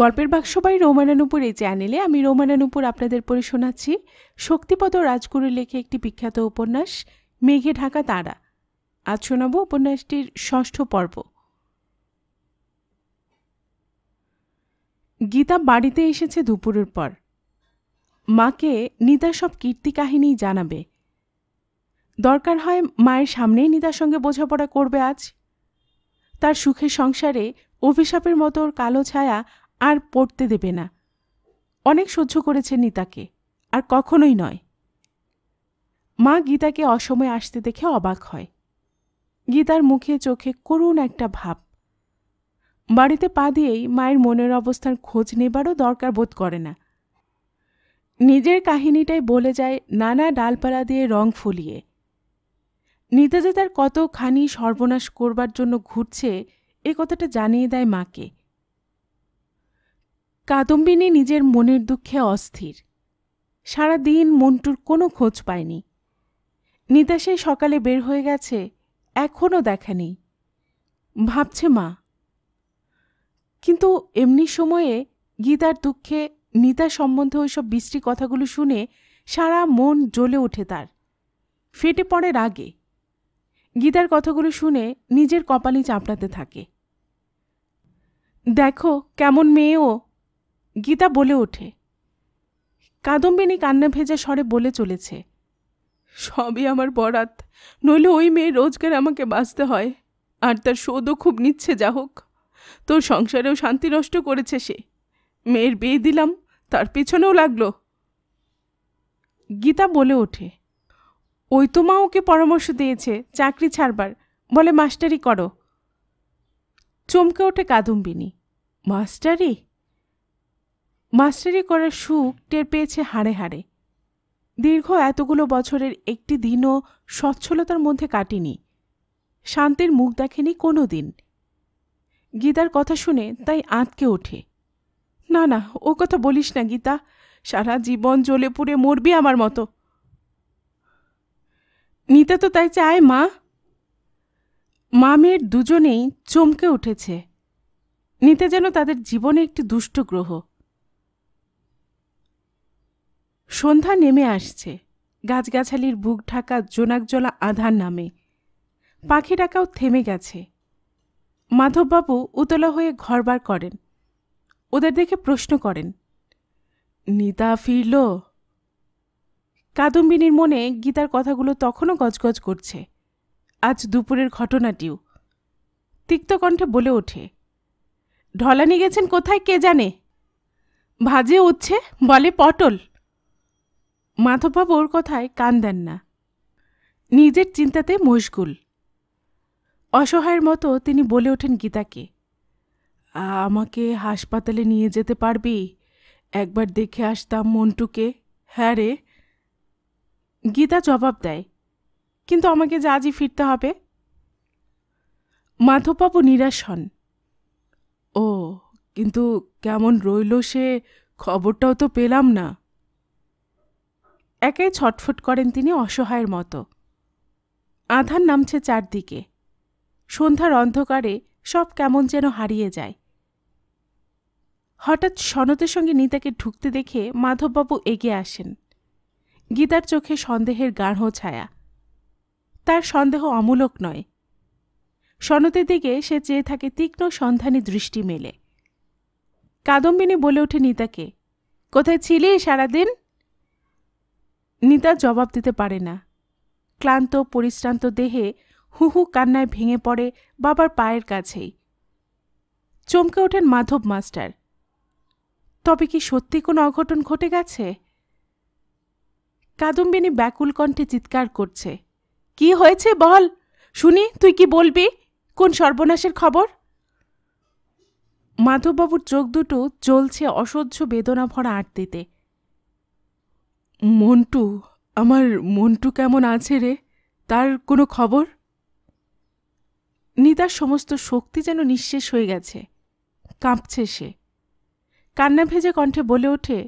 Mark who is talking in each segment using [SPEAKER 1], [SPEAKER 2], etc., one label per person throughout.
[SPEAKER 1] গল্পের বাক্স বাই এই চ্যানেলে আমি রোমানানুপুর আপনাদের পড়ে শোনাচ্ছি শক্তিপদ রাজগুরু লেখে একটি বিখ্যাত উপন্যাস মেঘে ঢাকা তারা আজ শোনাব উপন্যাসটির ষষ্ঠ পর্ব গীতা বাড়িতে এসেছে দুপুরের পর মাকে নিতা সব কীর্তি কাহিনী জানাবে দরকার হয় মায়ের সামনেই নিতার সঙ্গে বোঝাপড়া করবে আজ তার সুখের সংসারে অভিশাপের মতো কালো ছায়া আর পড়তে দেবে না অনেক সহ্য করেছে নিতাকে আর কখনোই নয় মা গীতাকে অসময়ে আসতে দেখে অবাক হয় গীতার মুখে চোখে করুণ একটা ভাব বাড়িতে পা দিয়েই মায়ের মনের অবস্থার খোঁজ নেবারও দরকার বোধ করে না নিজের কাহিনীটাই বলে যায় নানা ডালপালা দিয়ে রং ফুলিয়ে নিতা যে তার কতখানি সর্বনাশ করবার জন্য ঘুরছে এ কথাটা জানিয়ে দেয় মাকে কাদম্বিনী নিজের মনের দুঃখে অস্থির সারা দিন মন্টুর কোনো খোঁজ পায়নি নিতা সেই সকালে বের হয়ে গেছে এখনও দেখা নেই ভাবছে মা কিন্তু এমনি সময়ে গীতার দুঃখে নিতা সম্বন্ধে ওইসব বিশ্রী কথাগুলো শুনে সারা মন জ্বলে ওঠে তার ফেটে পড়ে রাগে গীতার কথাগুলো শুনে নিজের কপালি চাপড়াতে থাকে দেখো কেমন মেয়েও গীতা বলে ওঠে কাদম্বিনী কান্না ভেজা স্বরে বলে চলেছে সবই আমার বরাত নইলে ওই মেয়ে রোজগার আমাকে বাঁচতে হয় আর তার শোধও খুব নিচ্ছে যা হোক তোর সংসারেও শান্তি নষ্ট করেছে সে মেয়ের বিয়ে দিলাম তার পেছনেও লাগলো গীতা বলে ওঠে ওই তো মা ওকে পরামর্শ দিয়েছে চাকরি ছাড়বার বলে মাস্টারি করো চমকে ওঠে কাদম্বিনী মাস্টারি মাস্টারি করার সুখ টের পেয়েছে হাড়ে হাড়ে দীর্ঘ এতগুলো বছরের একটি দিনও সচ্ছলতার মধ্যে কাটিনি শান্তির মুখ দেখেনি কোনো দিন গীতার কথা শুনে তাই আঁতকে ওঠে না না ও কথা বলিস না গীতা সারা জীবন জ্বলে পুড়ে মরবি আমার মতো নিতা তো তাই চায় মা মামের দুজনেই চমকে উঠেছে নিতা যেন তাদের জীবনে একটি দুষ্ট গ্রহ সন্ধ্যা নেমে আসছে গাছগাছালির বুক ঢাকা জোনাকজলা আধার নামে পাখি ডাকাও থেমে গেছে মাধববাবু উতলা হয়ে ঘরবার করেন ওদের দেখে প্রশ্ন করেন নিতা ফিরল কাদম্বিনীর মনে গীতার কথাগুলো তখনও গজগজ করছে আজ দুপুরের ঘটনাটিও তিক্ত কণ্ঠে বলে ওঠে ঢলানি গেছেন কোথায় কে জানে ভাজে উঠছে বলে পটল মাধববাবু ওর কথায় কান দেন না নিজের চিন্তাতে মশগুল অসহায়ের মতো তিনি বলে ওঠেন গীতাকে আমাকে হাসপাতালে নিয়ে যেতে পারবি একবার দেখে আসতাম মন্টুকে হ্যাঁ রে গীতা জবাব দেয় কিন্তু আমাকে যে আজই ফিরতে হবে মাধববাবু নিরাশ হন ও কিন্তু কেমন রইল সে খবরটাও তো পেলাম না একে ছটফট করেন তিনি অসহায়ের মতো আধার নামছে চারদিকে সন্ধ্যার অন্ধকারে সব কেমন যেন হারিয়ে যায় হঠাৎ সনতের সঙ্গে নিতাকে ঢুকতে দেখে মাধববাবু এগিয়ে আসেন গীতার চোখে সন্দেহের গাঢ় ছায়া তার সন্দেহ অমূলক নয় সনতের দিকে সে চেয়ে থাকে তীক্ষ্ণ সন্ধানী দৃষ্টি মেলে কাদম্বিনী বলে ওঠে নিতাকে কোথায় ছিলি সারাদিন নিতা জবাব দিতে পারে না ক্লান্ত পরিশ্রান্ত দেহে হুহু কান্নায় ভেঙে পড়ে বাবার পায়ের কাছেই চমকে ওঠেন মাধব মাস্টার তবে কি সত্যি কোনো অঘটন ঘটে গেছে কাদম্বিনী ব্যাকুল কণ্ঠে চিৎকার করছে কি হয়েছে বল শুনি তুই কি বলবি কোন সর্বনাশের খবর মাধববাবুর চোখ দুটো জ্বলছে অসহ্য বেদনা ভরা আটতিতে মন্টু আমার মন্টু কেমন আছে রে তার কোনো খবর নিতার সমস্ত শক্তি যেন নিঃশেষ হয়ে গেছে কাঁপছে সে কান্না ভেজে কণ্ঠে বলে ওঠে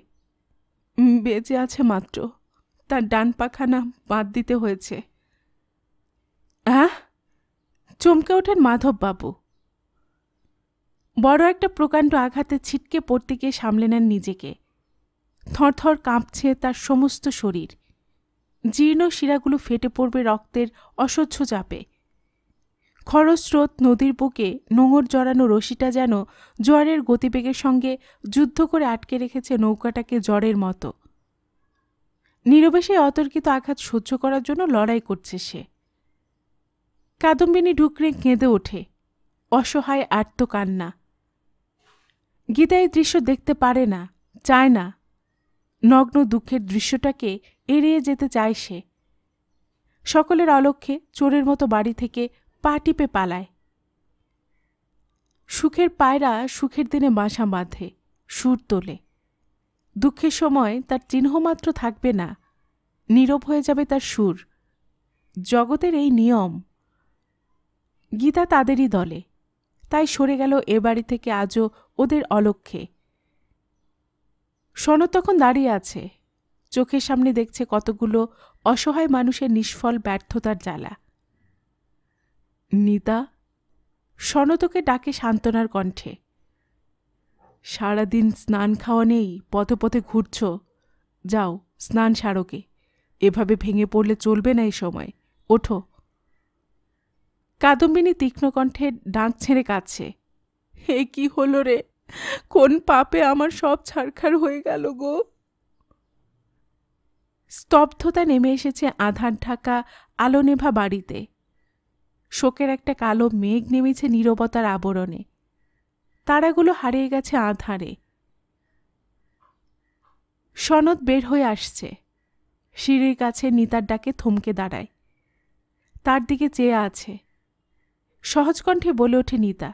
[SPEAKER 1] বেঁচে আছে মাত্র তার ডান পাখানা বাদ দিতে হয়েছে হ্যাঁ চমকে ওঠেন মাধববাবু বড় একটা প্রকাণ্ড আঘাতে ছিটকে পড়তে গিয়ে সামলে নেন নিজেকে থরথর কাঁপছে তার সমস্ত শরীর জীর্ণ শিরাগুলো ফেটে পড়বে রক্তের অসহ্য চাপে খরস্রোত নদীর বুকে নোঙর জড়ানো রশিটা যেন জোয়ারের গতিবেগের সঙ্গে যুদ্ধ করে আটকে রেখেছে নৌকাটাকে জ্বরের মতো নিরবেশে অতর্কিত আঘাত সহ্য করার জন্য লড়াই করছে সে কাদম্বিনী ঢুকরে কেঁদে ওঠে অসহায় আর্ত কান্না গীতা এই দৃশ্য দেখতে পারে না চায় না নগ্ন দুঃখের দৃশ্যটাকে এড়িয়ে যেতে চায় সে সকলের অলক্ষ্যে চোরের মতো বাড়ি থেকে পা টিপে পালায় সুখের পায়রা সুখের দিনে বাসা বাঁধে সুর তোলে দুঃখের সময় তার চিহ্নমাত্র থাকবে না নীরব হয়ে যাবে তার সুর জগতের এই নিয়ম গীতা তাদেরই দলে তাই সরে গেল এ বাড়ি থেকে আজও ওদের অলক্ষ্যে সনদ তখন দাঁড়িয়ে আছে চোখের সামনে দেখছে কতগুলো অসহায় মানুষের নিষ্ফল ব্যর্থতার জ্বালা নিতা সনতকে ডাকে সান্ত্বনার কণ্ঠে সারাদিন স্নান খাওয়া নেই পথে পথে ঘুরছ যাও স্নান সারকে এভাবে ভেঙে পড়লে চলবে না এই সময় ওঠো কাদম্বিনী তীক্ষ্ণ কণ্ঠে ডাক ছেড়ে কাছে হে কি হলো রে কোন পাপে আমার সব ছাড়খাড় হয়ে গেল গো স্তব্ধতা নেমে এসেছে আধার ঢাকা আলো নেভা বাড়িতে শোকের একটা কালো মেঘ নেমেছে নীরবতার আবরণে তারাগুলো হারিয়ে গেছে আধারে সনদ বের হয়ে আসছে সিঁড়ির কাছে নিতার ডাকে থমকে দাঁড়ায় তার দিকে চেয়ে আছে সহজকণ্ঠে বলে ওঠে নিতা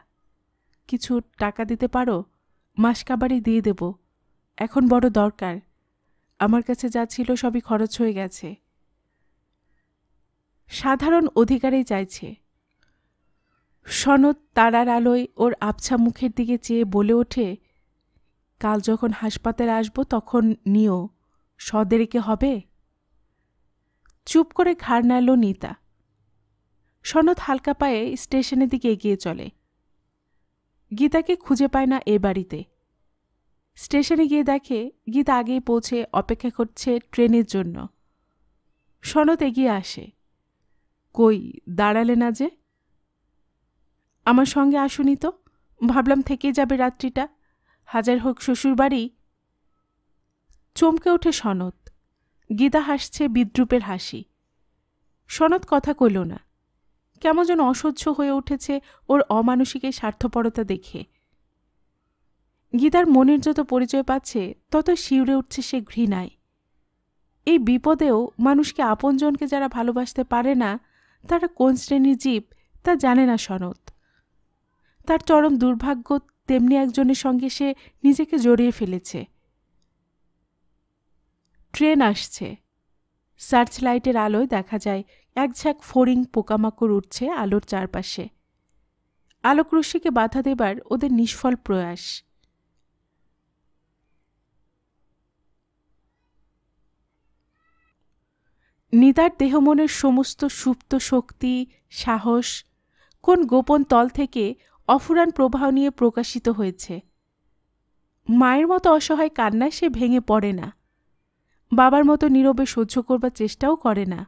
[SPEAKER 1] কিছু টাকা দিতে পারো মাস কাবারই দিয়ে দেব এখন বড় দরকার আমার কাছে যা ছিল সবই খরচ হয়ে গেছে সাধারণ অধিকারেই চাইছে সনদ তারার আলোয় ওর আবছা মুখের দিকে চেয়ে বলে ওঠে কাল যখন হাসপাতালে আসব তখন নিও সদেরকে হবে চুপ করে ঘাড় নিতা সনদ হালকা পায়ে স্টেশনের দিকে এগিয়ে চলে গীতাকে খুঁজে পায় না এ বাড়িতে স্টেশনে গিয়ে দেখে গীতা আগেই পৌঁছে অপেক্ষা করছে ট্রেনের জন্য সনত এগিয়ে আসে কই দাঁড়ালে না যে আমার সঙ্গে আসুনি তো ভাবলাম থেকে যাবে রাত্রিটা হাজার হোক শ্বশুর বাড়ি চমকে ওঠে সনত গীতা হাসছে বিদ্রুপের হাসি সনত কথা কইল না কেমন যেন অসহ্য হয়ে উঠেছে ওর অমানসিক এই স্বার্থপরতা দেখে গীতার মনের যত পরিচয় পাচ্ছে তত শিউরে উঠছে সে ঘৃণায় এই বিপদেও মানুষকে আপনজনকে যারা ভালোবাসতে পারে না তারা কোন শ্রেণীর জীব তা জানে না সনদ তার চরম দুর্ভাগ্য তেমনি একজনের সঙ্গে সে নিজেকে জড়িয়ে ফেলেছে ট্রেন আসছে সার্চ লাইটের আলোয় দেখা যায় এক ঝাঁক ফড়িং পোকামাকড় উঠছে আলোর চারপাশে আলোকরশ্মিকে বাধা দেবার ওদের নিষ্ফল প্রয়াস নিদার দেহমনের সমস্ত সুপ্ত শক্তি সাহস কোন গোপন তল থেকে অফুরান প্রবাহ নিয়ে প্রকাশিত হয়েছে মায়ের মতো অসহায় কান্নায় সে ভেঙে পড়ে না বাবার মতো নীরবে সহ্য করবার চেষ্টাও করে না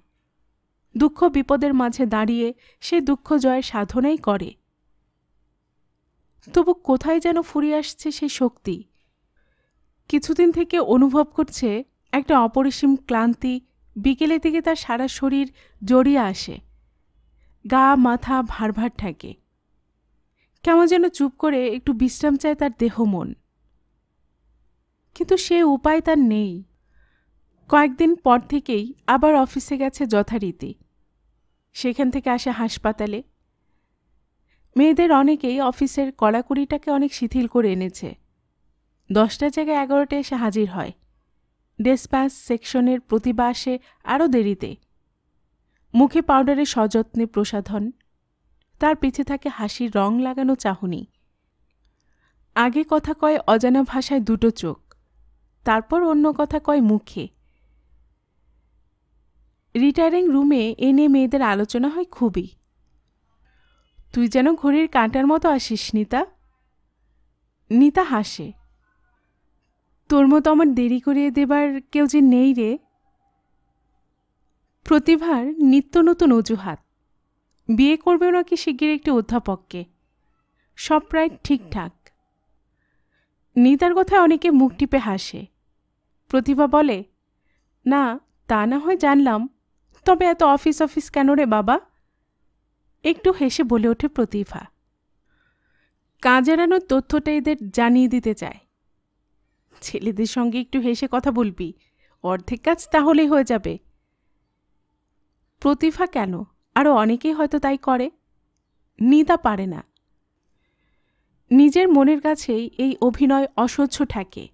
[SPEAKER 1] দুঃখ বিপদের মাঝে দাঁড়িয়ে সে দুঃখ জয়ের সাধনাই করে তবু কোথায় যেন ফুরিয়ে আসছে সেই শক্তি কিছুদিন থেকে অনুভব করছে একটা অপরিসীম ক্লান্তি বিকেলে থেকে তার সারা শরীর জড়িয়ে আসে গা মাথা ভারভার থাকে কেমন যেন চুপ করে একটু বিশ্রাম চায় তার দেহ মন কিন্তু সে উপায় তার নেই কয়েকদিন পর থেকেই আবার অফিসে গেছে যথারীতি সেখান থেকে আসে হাসপাতালে মেয়েদের অনেকেই অফিসের কড়াকুড়িটাকে অনেক শিথিল করে এনেছে দশটা জায়গায় এগারোটায় এসে হাজির হয় ডেসপাস সেকশনের প্রতিভা আসে আরও দেরিতে মুখে পাউডারে সযত্নে প্রসাধন তার পিছে থাকে হাসির রং লাগানো চাহনি আগে কথা কয় অজানা ভাষায় দুটো চোখ তারপর অন্য কথা কয় মুখে রিটায়ারিং রুমে এনে মেয়েদের আলোচনা হয় খুবই তুই যেন ঘড়ির কাঁটার মতো আসিস নিতা নিতা হাসে তোর মতো আমার দেরি করিয়ে দেবার কেউ যে নেই রে প্রতিভার নিত্য নতুন অজুহাত বিয়ে করবে নাকি শিগগির একটি অধ্যাপককে সব প্রায় ঠিকঠাক নিতার কথায় অনেকে মুখ টিপে হাসে প্রতিভা বলে না তা না হয় জানলাম তবে এত অফিস অফিস কেন রে বাবা একটু হেসে বলে ওঠে প্রতিভা কাজ এড়ানোর তথ্যটা এদের জানিয়ে দিতে চায় ছেলেদের সঙ্গে একটু হেসে কথা বলবি অর্ধেক কাজ তাহলেই হয়ে যাবে প্রতিভা কেন আরও অনেকেই হয়তো তাই করে নিতা পারে না নিজের মনের কাছেই এই অভিনয় অসহ্য থাকে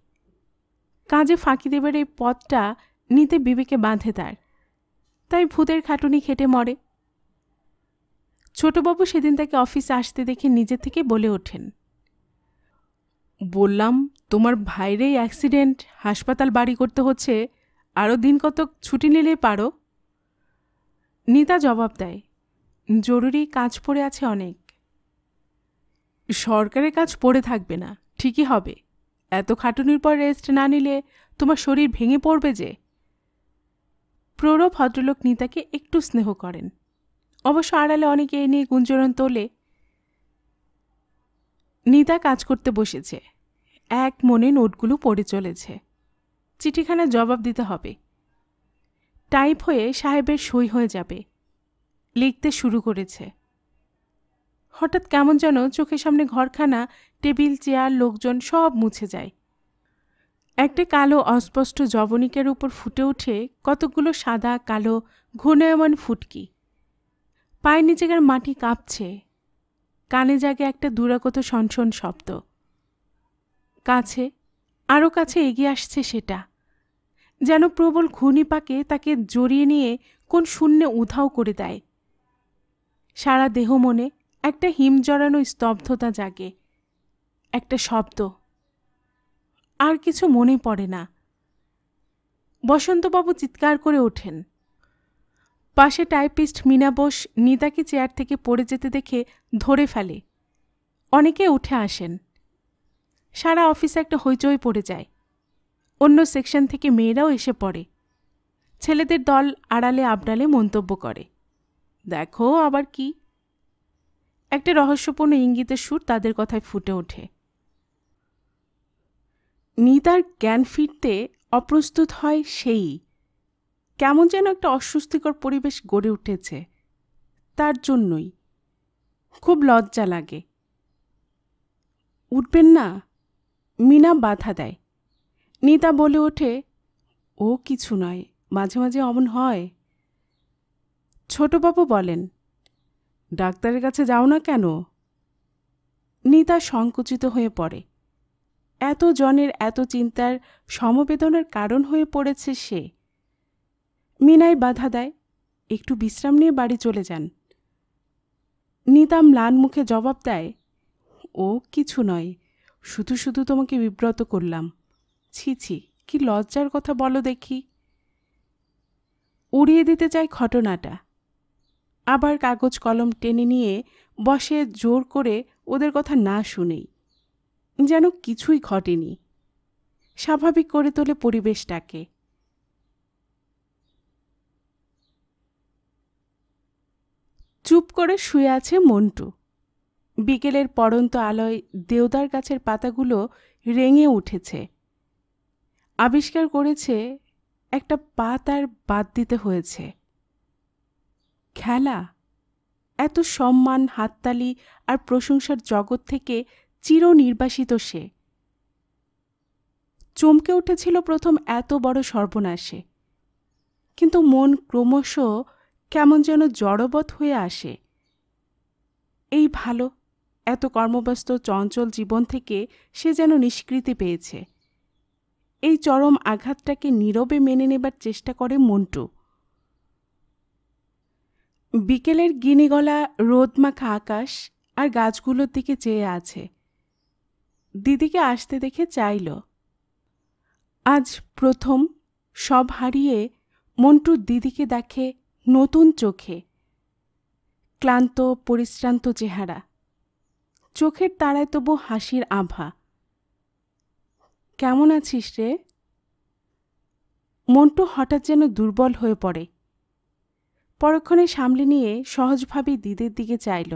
[SPEAKER 1] কাজে ফাঁকি দেবের এই পথটা নিতে বিবেকে বাঁধে তার তাই ভূতের খাটুনি খেটে মরে ছোটবাবু সেদিন তাকে অফিসে আসতে দেখে নিজে থেকে বলে ওঠেন বললাম তোমার ভাইরেই অ্যাক্সিডেন্ট হাসপাতাল বাড়ি করতে হচ্ছে আরও দিন কতক ছুটি নিলে পারো নিতা জবাব দেয় জরুরি কাজ পড়ে আছে অনেক সরকারের কাজ পড়ে থাকবে না ঠিকই হবে এত খাটুনির পর রেস্ট না নিলে তোমার শরীর ভেঙে পড়বে যে প্রৌঢ় ভদ্রলোক নিতাকে একটু স্নেহ করেন অবশ্য আড়ালে অনেকে এ নিয়ে গুঞ্জরণ তোলে নিতা কাজ করতে বসেছে এক মনে নোটগুলো পড়ে চলেছে চিঠিখানা জবাব দিতে হবে টাইপ হয়ে সাহেবের সই হয়ে যাবে লিখতে শুরু করেছে হঠাৎ কেমন যেন চোখের সামনে ঘরখানা টেবিল চেয়ার লোকজন সব মুছে যায় একটা কালো অস্পষ্ট জবনিকের উপর ফুটে ওঠে কতগুলো সাদা কালো ঘূর্ণায়মান ফুটকি পায়ের নিচেকার মাটি কাঁপছে কানে জাগে একটা দুরাগত সনসন শব্দ কাছে আরও কাছে এগিয়ে আসছে সেটা যেন প্রবল ঘূর্ণিপাকে তাকে জড়িয়ে নিয়ে কোন শূন্যে উধাও করে দেয় সারা দেহ মনে একটা হিম জড়ানো স্তব্ধতা জাগে একটা শব্দ আর কিছু মনে পড়ে না বসন্তবাবু চিৎকার করে ওঠেন পাশে টাইপিস্ট মিনা বোস নিতাকে চেয়ার থেকে পড়ে যেতে দেখে ধরে ফেলে অনেকে উঠে আসেন সারা অফিসে একটা হইচই পড়ে যায় অন্য সেকশন থেকে মেয়েরাও এসে পড়ে ছেলেদের দল আড়ালে আবডালে মন্তব্য করে দেখো আবার কি একটা রহস্যপূর্ণ ইঙ্গিতের সুর তাদের কথায় ফুটে ওঠে নিদার জ্ঞান ফিরতে অপ্রস্তুত হয় সেই কেমন যেন একটা অস্বস্তিকর পরিবেশ গড়ে উঠেছে তার জন্যই খুব লজ্জা লাগে উঠবেন না মিনা বাধা দেয় নিতা বলে ওঠে ও কিছু নয় মাঝে মাঝে অমন হয় ছোটবাবু বলেন ডাক্তারের কাছে যাও না কেন নিতা সংকুচিত হয়ে পড়ে এত জনের এত চিন্তার সমবেদনার কারণ হয়ে পড়েছে সে মিনাই বাধা দেয় একটু বিশ্রাম নিয়ে বাড়ি চলে যান নিতাম লান মুখে জবাব দেয় ও কিছু নয় শুধু শুধু তোমাকে বিব্রত করলাম ছি ছি কি লজ্জার কথা বলো দেখি উড়িয়ে দিতে চাই ঘটনাটা আবার কাগজ কলম টেনে নিয়ে বসে জোর করে ওদের কথা না শুনেই যেন কিছুই ঘটেনি স্বাভাবিক করে তোলে পরিবেশটাকে চুপ করে শুয়ে আছে মন্টু বিকেলের পরন্ত আলোয় দেওদার গাছের পাতাগুলো রেঙে উঠেছে আবিষ্কার করেছে একটা পা তার বাদ দিতে হয়েছে খেলা এত সম্মান হাততালি আর প্রশংসার জগৎ থেকে চিরনির্বাসিত সে চমকে উঠেছিল প্রথম এত বড় সর্বনাশে কিন্তু মন ক্রমশ কেমন যেন জড়বৎ হয়ে আসে এই ভালো এত কর্মব্যস্ত চঞ্চল জীবন থেকে সে যেন নিষ্কৃতি পেয়েছে এই চরম আঘাতটাকে নীরবে মেনে নেবার চেষ্টা করে মন্টু বিকেলের গিনিগলা রোদমাখা আকাশ আর গাছগুলোর দিকে চেয়ে আছে দিদিকে আসতে দেখে চাইল আজ প্রথম সব হারিয়ে মন্টুর দিদিকে দেখে নতুন চোখে ক্লান্ত পরিশ্রান্ত চেহারা চোখের তারায় তবু হাসির আভা কেমন আছিস রে মন্টু হঠাৎ যেন দুর্বল হয়ে পড়ে পরক্ষণে সামলে নিয়ে সহজভাবে দিদির দিকে চাইল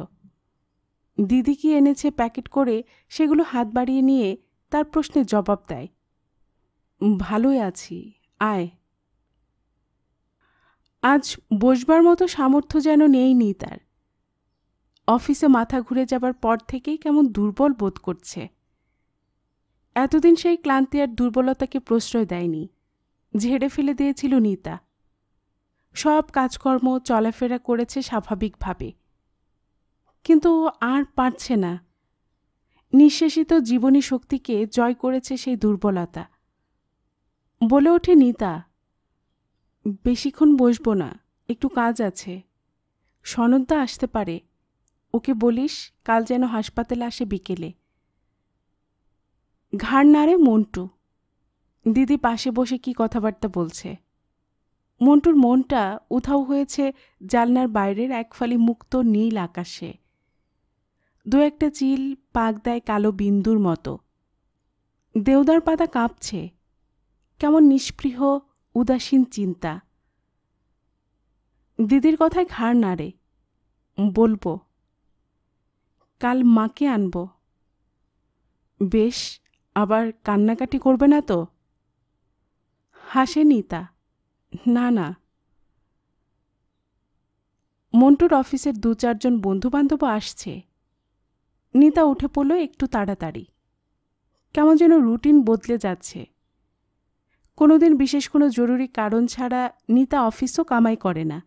[SPEAKER 1] দিদি কি এনেছে প্যাকেট করে সেগুলো হাত বাড়িয়ে নিয়ে তার প্রশ্নের জবাব দেয় ভালোই আছি আয় আজ বসবার মতো সামর্থ্য যেন নি তার অফিসে মাথা ঘুরে যাবার পর থেকেই কেমন দুর্বল বোধ করছে এতদিন সেই ক্লান্তি আর দুর্বলতাকে প্রশ্রয় দেয়নি ঝেড়ে ফেলে দিয়েছিল নিতা সব কাজকর্ম চলাফেরা করেছে স্বাভাবিকভাবে কিন্তু আর পারছে না নিঃশেষিত জীবনী শক্তিকে জয় করেছে সেই দুর্বলতা বলে ওঠে নিতা বেশিক্ষণ বসবো না একটু কাজ আছে সনদ্দা আসতে পারে ওকে বলিস কাল যেন হাসপাতালে আসে বিকেলে ঘাড় নাড়ে মন্টু দিদি পাশে বসে কি কথাবার্তা বলছে মন্টুর মনটা উধাও হয়েছে জালনার বাইরের একফালি মুক্ত নীল আকাশে দু একটা চিল পাক দেয় কালো বিন্দুর মতো দেওদার পাতা কাঁপছে কেমন নিষ্পৃহ উদাসীন চিন্তা দিদির কথায় ঘাড় নাড়ে বলবো কাল মাকে আনব বেশ আবার কান্নাকাটি করবে না তো হাসে নিতা না না মন্টুর অফিসের দু চারজন বন্ধুবান্ধবও আসছে নিতা উঠে পড়ল একটু তাড়াতাড়ি কেমন যেন রুটিন বদলে যাচ্ছে কোনোদিন বিশেষ কোনো জরুরি কারণ ছাড়া নিতা অফিসও কামাই করে না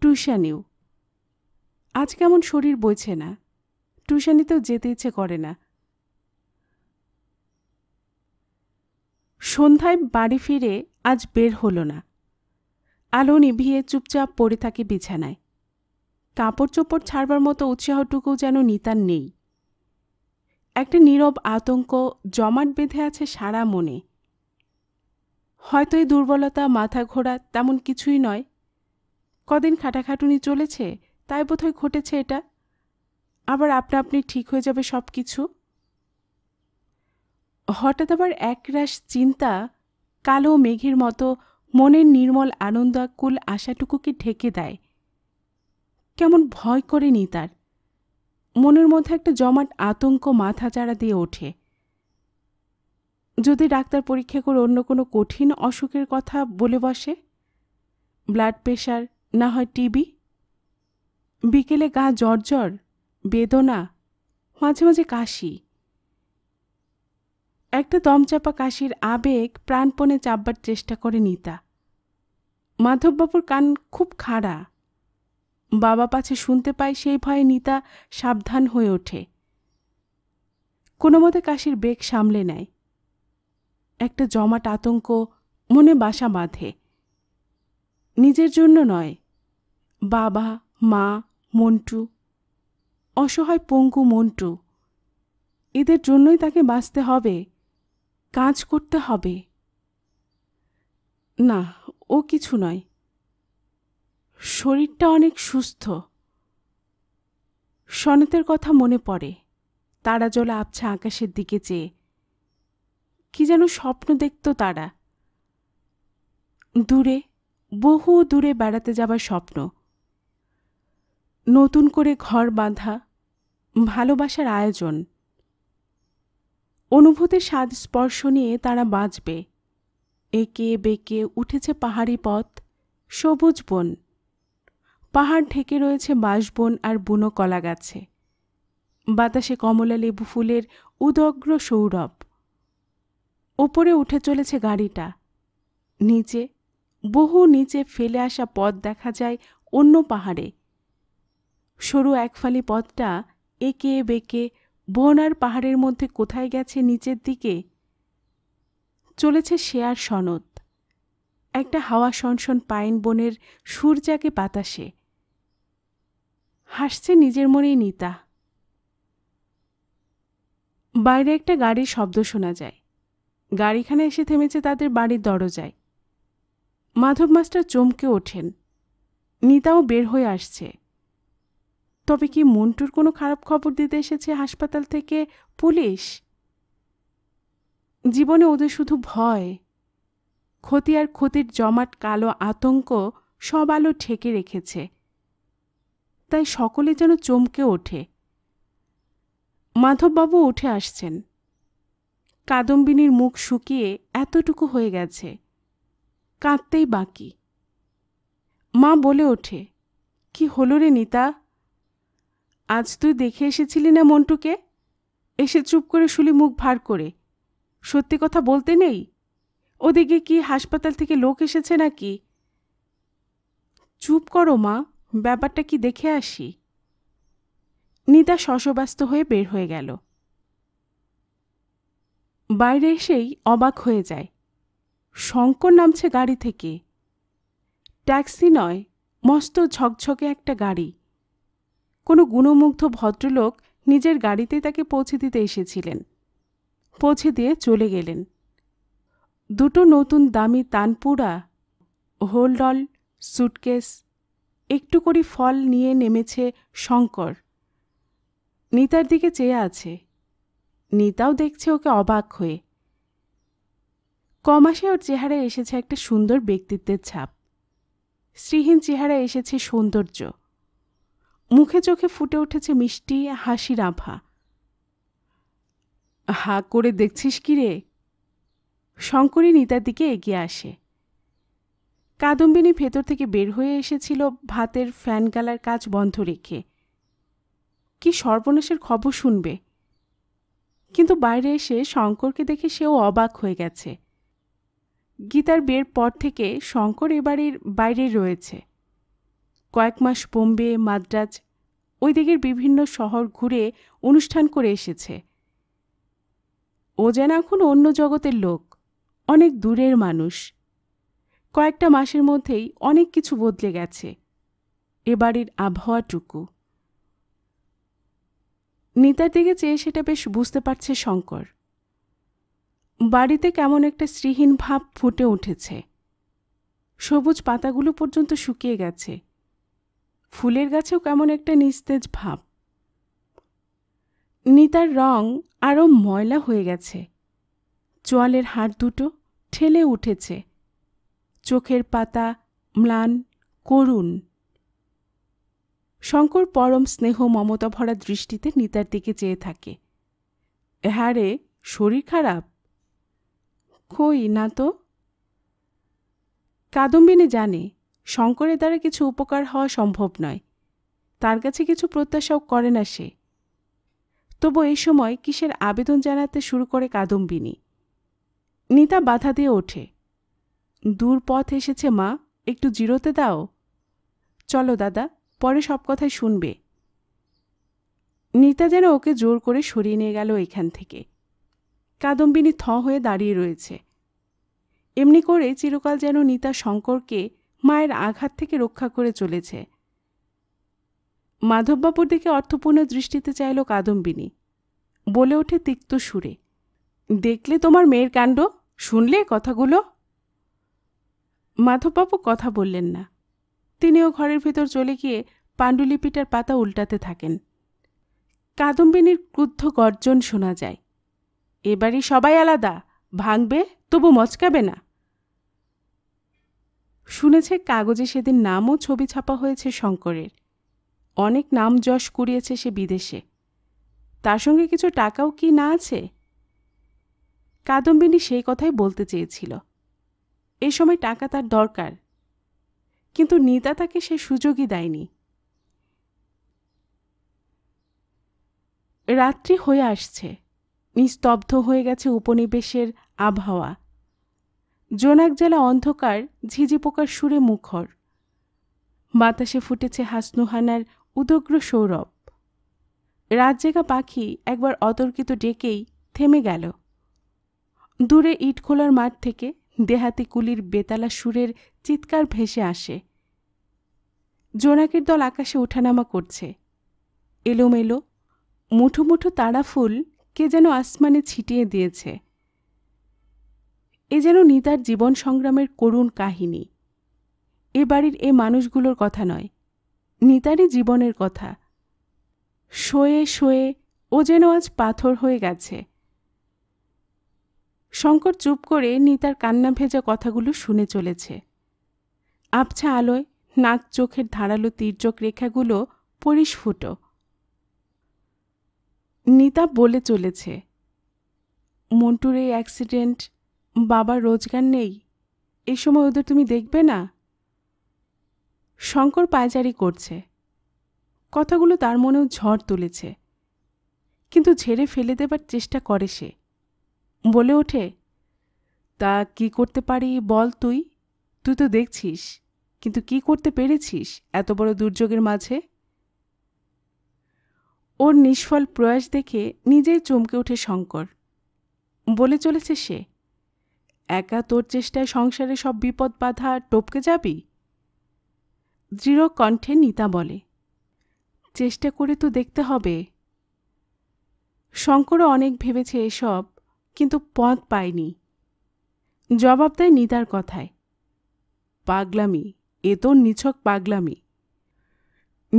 [SPEAKER 1] টিউশানিও আজ কেমন শরীর বইছে না টিউশানিতেও যেতে ইচ্ছে করে না সন্ধ্যায় বাড়ি ফিরে আজ বের হলো না আলো নিভিয়ে চুপচাপ পড়ে থাকে বিছানায় কাপড় চোপড় ছাড়বার মতো উৎসাহটুকু যেন নিতার নেই একটা নীরব আতঙ্ক জমাট বেঁধে আছে সারা মনে হয়তো এই দুর্বলতা মাথা ঘোরা তেমন কিছুই নয় কদিন খাটাখাটুনি চলেছে তাই বোধহয় ঘটেছে এটা আবার আপনা আপনি ঠিক হয়ে যাবে সব কিছু হঠাৎ আবার একরাশ চিন্তা কালো মেঘের মতো মনের নির্মল আনন্দাকুল আশাটুকুকে ঢেকে দেয় কেমন ভয় করে নি তার মনের মধ্যে একটা জমাট আতঙ্ক মাথাচাড়া দিয়ে ওঠে যদি ডাক্তার পরীক্ষা করে অন্য কোনো কঠিন অসুখের কথা বলে বসে ব্লাড প্রেশার না হয় টিবি বিকেলে গা জ্বর বেদনা মাঝে মাঝে কাশি একটা দমচাপা কাশির আবেগ প্রাণপণে চাপবার চেষ্টা করে নিতা মাধববাবুর কান খুব খাড়া বাবা পাছে শুনতে পায় সেই ভয়ে নিতা সাবধান হয়ে ওঠে কোনো মতে কাশির বেগ সামলে নেয় একটা জমাট আতঙ্ক মনে বাসা বাঁধে নিজের জন্য নয় বাবা মা মন্টু অসহায় পঙ্কু মন্টু এদের জন্যই তাকে বাঁচতে হবে কাজ করতে হবে না ও কিছু নয় শরীরটা অনেক সুস্থ সনেতের কথা মনে পড়ে তারা জল আবছা আকাশের দিকে চেয়ে কি যেন স্বপ্ন দেখত তারা দূরে বহু দূরে বেড়াতে যাবার স্বপ্ন নতুন করে ঘর বাঁধা ভালোবাসার আয়োজন অনুভূতির স্বাদ স্পর্শ নিয়ে তারা বাঁচবে একে বেঁকে উঠেছে পাহাড়ি পথ সবুজ বন পাহাড় ঢেকে রয়েছে বাঁশবন আর বুনো কলা গাছে বাতাসে কমলা লেবু ফুলের উদগ্র সৌরভ ওপরে উঠে চলেছে গাড়িটা নিচে বহু নিচে ফেলে আসা পথ দেখা যায় অন্য পাহাড়ে সরু একফালি পথটা একে বেঁকে বন আর পাহাড়ের মধ্যে কোথায় গেছে নিচের দিকে চলেছে শেয়ার সনদ একটা হাওয়া সনসন পাইন বনের সূর্যাকে বাতাসে হাসছে নিজের মনেই নিতা বাইরে একটা গাড়ির শব্দ শোনা যায় গাড়িখানে এসে থেমেছে তাদের বাড়ির দরজায় মাধব মাস্টার চমকে ওঠেন নিতাও বের হয়ে আসছে তবে কি মন্টুর কোনো খারাপ খবর দিতে এসেছে হাসপাতাল থেকে পুলিশ জীবনে ওদের শুধু ভয় ক্ষতি আর ক্ষতির জমাট কালো আতঙ্ক সব আলো ঠেকে রেখেছে তাই সকলে যেন চমকে ওঠে মাধববাবু উঠে আসছেন কাদম্বিনীর মুখ শুকিয়ে এতটুকু হয়ে গেছে কাঁদতেই বাকি মা বলে ওঠে কি হলো রে নিতা আজ তুই দেখে এসেছিলি না মন্টুকে এসে চুপ করে শুলি মুখ ভার করে সত্যি কথা বলতে নেই ওদিকে কি হাসপাতাল থেকে লোক এসেছে নাকি চুপ করো মা ব্যাপারটা কি দেখে আসি নিতা শশব্যস্ত হয়ে বের হয়ে গেল বাইরে এসেই অবাক হয়ে যায় শঙ্কর নামছে গাড়ি থেকে ট্যাক্সি নয় মস্ত ঝকঝকে একটা গাড়ি কোনো গুণমুগ্ধ ভদ্রলোক নিজের গাড়িতে তাকে পৌঁছে দিতে এসেছিলেন পৌঁছে দিয়ে চলে গেলেন দুটো নতুন দামি তানপুরা হোল্ডল সুটকেস একটু করে ফল নিয়ে নেমেছে শঙ্কর নিতার দিকে চেয়ে আছে নিতাও দেখছে ওকে অবাক হয়ে কমাসে ওর চেহারায় এসেছে একটা সুন্দর ব্যক্তিত্বের ছাপ শ্রীহীন চেহারায় এসেছে সৌন্দর্য মুখে চোখে ফুটে উঠেছে মিষ্টি হাসির আভা হা করে দেখছিস কি রে শঙ্করী নিতার দিকে এগিয়ে আসে কাদম্বিনী ভেতর থেকে বের হয়ে এসেছিল ভাতের ফ্যান গালার কাজ বন্ধ রেখে কি সর্বনাশের খবর শুনবে কিন্তু বাইরে এসে শঙ্করকে দেখে সেও অবাক হয়ে গেছে গীতার বিয়ের পর থেকে শঙ্কর এবারের বাইরে রয়েছে কয়েক মাস বোম্বে মাদ্রাজ ওই দিকের বিভিন্ন শহর ঘুরে অনুষ্ঠান করে এসেছে ও যেন এখন অন্য জগতের লোক অনেক দূরের মানুষ কয়েকটা মাসের মধ্যেই অনেক কিছু বদলে গেছে এ বাড়ির আবহাওয়াটুকু নিতার দিকে চেয়ে সেটা বেশ বুঝতে পারছে শঙ্কর বাড়িতে কেমন একটা শ্রীহীন ভাব ফুটে উঠেছে সবুজ পাতাগুলো পর্যন্ত শুকিয়ে গেছে ফুলের গাছেও কেমন একটা নিস্তেজ ভাব নিতার রং আরও ময়লা হয়ে গেছে চোয়ালের হাড় দুটো ঠেলে উঠেছে চোখের পাতা ম্লান করুণ শঙ্কর পরম স্নেহ মমতা ভরা দৃষ্টিতে নিতার দিকে চেয়ে থাকে হ্যাঁ শরীর খারাপ কই না তো কাদম্বিনী জানে শঙ্করের দ্বারা কিছু উপকার হওয়া সম্ভব নয় তার কাছে কিছু প্রত্যাশাও করে না সে তবু এই সময় কিসের আবেদন জানাতে শুরু করে কাদম্বিনী নিতা বাধা দিয়ে ওঠে দূর পথ এসেছে মা একটু জিরোতে দাও চলো দাদা পরে সব কথাই শুনবে নিতা যেন ওকে জোর করে সরিয়ে নিয়ে গেল এখান থেকে কাদম্বিনী থ হয়ে দাঁড়িয়ে রয়েছে এমনি করে চিরকাল যেন নিতা শঙ্করকে মায়ের আঘাত থেকে রক্ষা করে চলেছে মাধববাবুর দিকে অর্থপূর্ণ দৃষ্টিতে চাইল কাদম্বিনী বলে ওঠে তিক্ত সুরে দেখলে তোমার মেয়ের কাণ্ড শুনলে কথাগুলো মাধববাবু কথা বললেন না তিনিও ঘরের ভেতর চলে গিয়ে পাণ্ডুলিপিটার পাতা উল্টাতে থাকেন কাদম্বিনীর ক্রুদ্ধ গর্জন শোনা যায় এবারই সবাই আলাদা ভাঙবে তবু মচকাবে না শুনেছে কাগজে সেদিন নামও ছবি ছাপা হয়েছে শঙ্করের অনেক নাম যশ কুড়িয়েছে সে বিদেশে তার সঙ্গে কিছু টাকাও কি না আছে কাদম্বিনী সেই কথাই বলতে চেয়েছিল এ সময় টাকা তার দরকার কিন্তু নিতা তাকে সে সুযোগই দেয়নি রাত্রি হয়ে আসছে নিস্তব্ধ হয়ে গেছে উপনিবেশের আবহাওয়া জোনাক জেলা অন্ধকার ঝিঝি পোকার সুরে মুখর বাতাসে ফুটেছে হাসনুহানার উদগ্র সৌরভ রাত জেগা পাখি একবার অতর্কিত ডেকেই থেমে গেল দূরে ইট খোলার মাঠ থেকে দেহাতি কুলির বেতালা সুরের চিৎকার ভেসে আসে জোনাকের দল আকাশে ওঠানামা করছে এলোমেলো মুঠো মুঠো তারা ফুল কে যেন আসমানে ছিটিয়ে দিয়েছে এ যেন নিতার জীবন সংগ্রামের করুণ কাহিনী এ বাড়ির এ মানুষগুলোর কথা নয় নিতারই জীবনের কথা শোয়ে শোয়ে ও যেন আজ পাথর হয়ে গেছে শঙ্কর চুপ করে নিতার কান্না ভেজা কথাগুলো শুনে চলেছে আবছা আলোয় নাক চোখের ধারালো তীর্যক রেখাগুলো পরিস্ফুট নিতা বলে চলেছে মন্টুর এই অ্যাক্সিডেন্ট বাবার রোজগার নেই এ সময় ওদের তুমি দেখবে না শঙ্কর পায়চারি করছে কথাগুলো তার মনেও ঝড় তুলেছে কিন্তু ঝেড়ে ফেলে দেবার চেষ্টা করে সে বলে ওঠে তা কি করতে পারি বল তুই তুই তো দেখছিস কিন্তু কি করতে পেরেছিস এত বড় দুর্যোগের মাঝে ওর নিষ্ফল প্রয়াস দেখে নিজেই চমকে ওঠে শঙ্কর বলে চলেছে সে একা তোর চেষ্টায় সংসারে সব বিপদ বাধা টপকে যাবি দৃঢ় কণ্ঠে নিতা বলে চেষ্টা করে তো দেখতে হবে শঙ্করও অনেক ভেবেছে এসব কিন্তু পথ পায়নি জবাব দেয় নিতার কথায় পাগলামি এ তো নিছক পাগলামি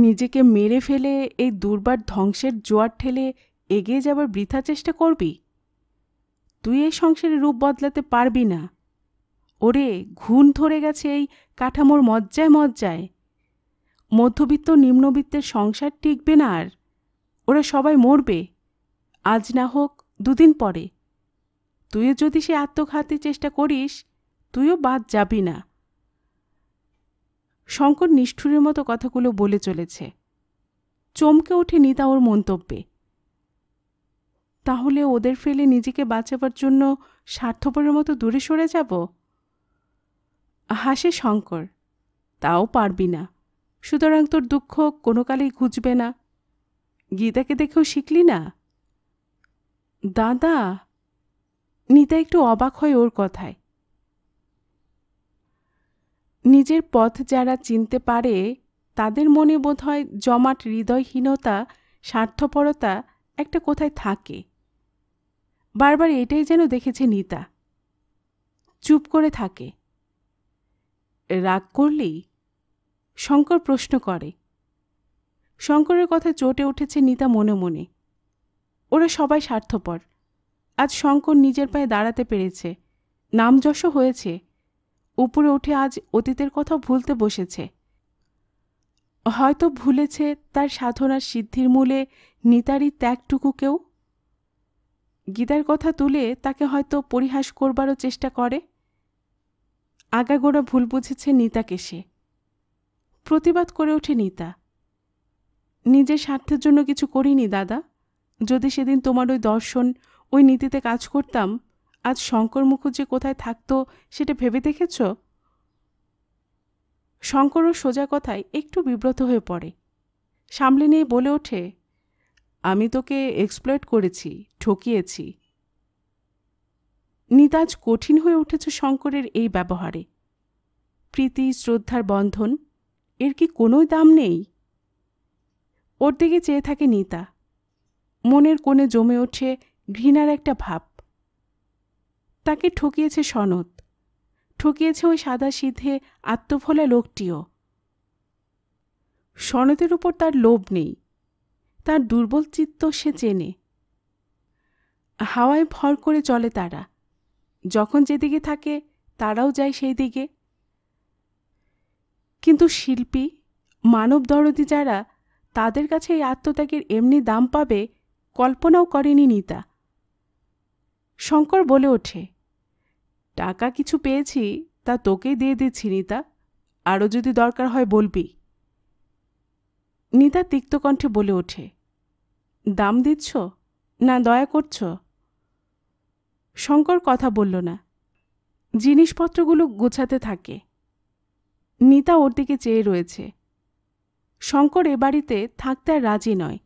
[SPEAKER 1] নিজেকে মেরে ফেলে এই দুর্বার ধ্বংসের জোয়ার ঠেলে এগিয়ে যাবার বৃথা চেষ্টা করবি তুই এই সংসারে রূপ বদলাতে পারবি না ওরে ঘুণ ধরে গেছে এই কাঠামোর মজ্জায় মজ্জায় মধ্যবিত্ত নিম্নবিত্তের সংসার টিকবে না আর ওরা সবাই মরবে আজ না হোক দুদিন পরে তুইও যদি সে আত্মঘাতের চেষ্টা করিস তুইও বাদ যাবি না শঙ্কর নিষ্ঠুরের মতো কথাগুলো বলে চলেছে চমকে ওঠে নিতা ওর মন্তব্যে তাহলে ওদের ফেলে নিজেকে বাঁচাবার জন্য স্বার্থপরের মতো দূরে সরে যাব হাসে শঙ্কর তাও পারবি না সুতরাং তোর দুঃখ কোনো কালেই ঘুচবে না গীতাকে দেখেও শিখলি না দাদা নিতা একটু অবাক হয় ওর কথায় নিজের পথ যারা চিনতে পারে তাদের মনে বোধ হয় জমাট হৃদয়হীনতা স্বার্থপরতা একটা কোথায় থাকে বারবার এটাই যেন দেখেছে নিতা চুপ করে থাকে রাগ করলেই শঙ্কর প্রশ্ন করে শঙ্করের কথা চটে উঠেছে নিতা মনে মনে ওরা সবাই স্বার্থপর আজ শঙ্কর নিজের পায়ে দাঁড়াতে পেরেছে নামযশ হয়েছে উপরে উঠে আজ অতীতের কথা ভুলতে বসেছে হয়তো ভুলেছে তার সাধনার সিদ্ধির মূলে নিতারি কেউ গীতার কথা তুলে তাকে হয়তো পরিহাস করবারও চেষ্টা করে আগাগোড়া ভুল বুঝেছে নিতাকে সে প্রতিবাদ করে ওঠে নিতা নিজের স্বার্থের জন্য কিছু করিনি দাদা যদি সেদিন তোমার ওই দর্শন ওই নীতিতে কাজ করতাম আজ শঙ্কর মুখুজ্জি কোথায় থাকতো সেটা ভেবে দেখেছ শঙ্করও সোজা কথায় একটু বিব্রত হয়ে পড়ে সামলে নিয়ে বলে ওঠে আমি তোকে এক্সপ্লয়েট করেছি ঠকিয়েছি নিতাজ কঠিন হয়ে উঠেছে শঙ্করের এই ব্যবহারে প্রীতি শ্রদ্ধার বন্ধন এর কি কোনোই দাম নেই ওর দিকে চেয়ে থাকে নিতা মনের কোণে জমে ওঠে ঘৃণার একটা ভাব তাকে ঠকিয়েছে সনদ ঠকিয়েছে ওই সাদা সিধে আত্মভোলা লোকটিও সনদের উপর তার লোভ নেই তার দুর্বল চিত্ত সে চেনে হাওয়ায় ভর করে চলে তারা যখন যেদিকে থাকে তারাও যায় সেই দিকে কিন্তু শিল্পী মানব দরদি যারা তাদের কাছে এই আত্মত্যাগের এমনি দাম পাবে কল্পনাও করেনি নিতা শঙ্কর বলে ওঠে টাকা কিছু পেয়েছি তা তোকেই দিয়ে দিচ্ছি নিতা আরও যদি দরকার হয় বলবি নিতা তিক্তকণ্ঠে বলে ওঠে দাম দিচ্ছ না দয়া করছ শঙ্কর কথা বলল না জিনিসপত্রগুলো গোছাতে থাকে নিতা ওর দিকে চেয়ে রয়েছে শঙ্কর এ বাড়িতে থাকতে আর রাজি নয়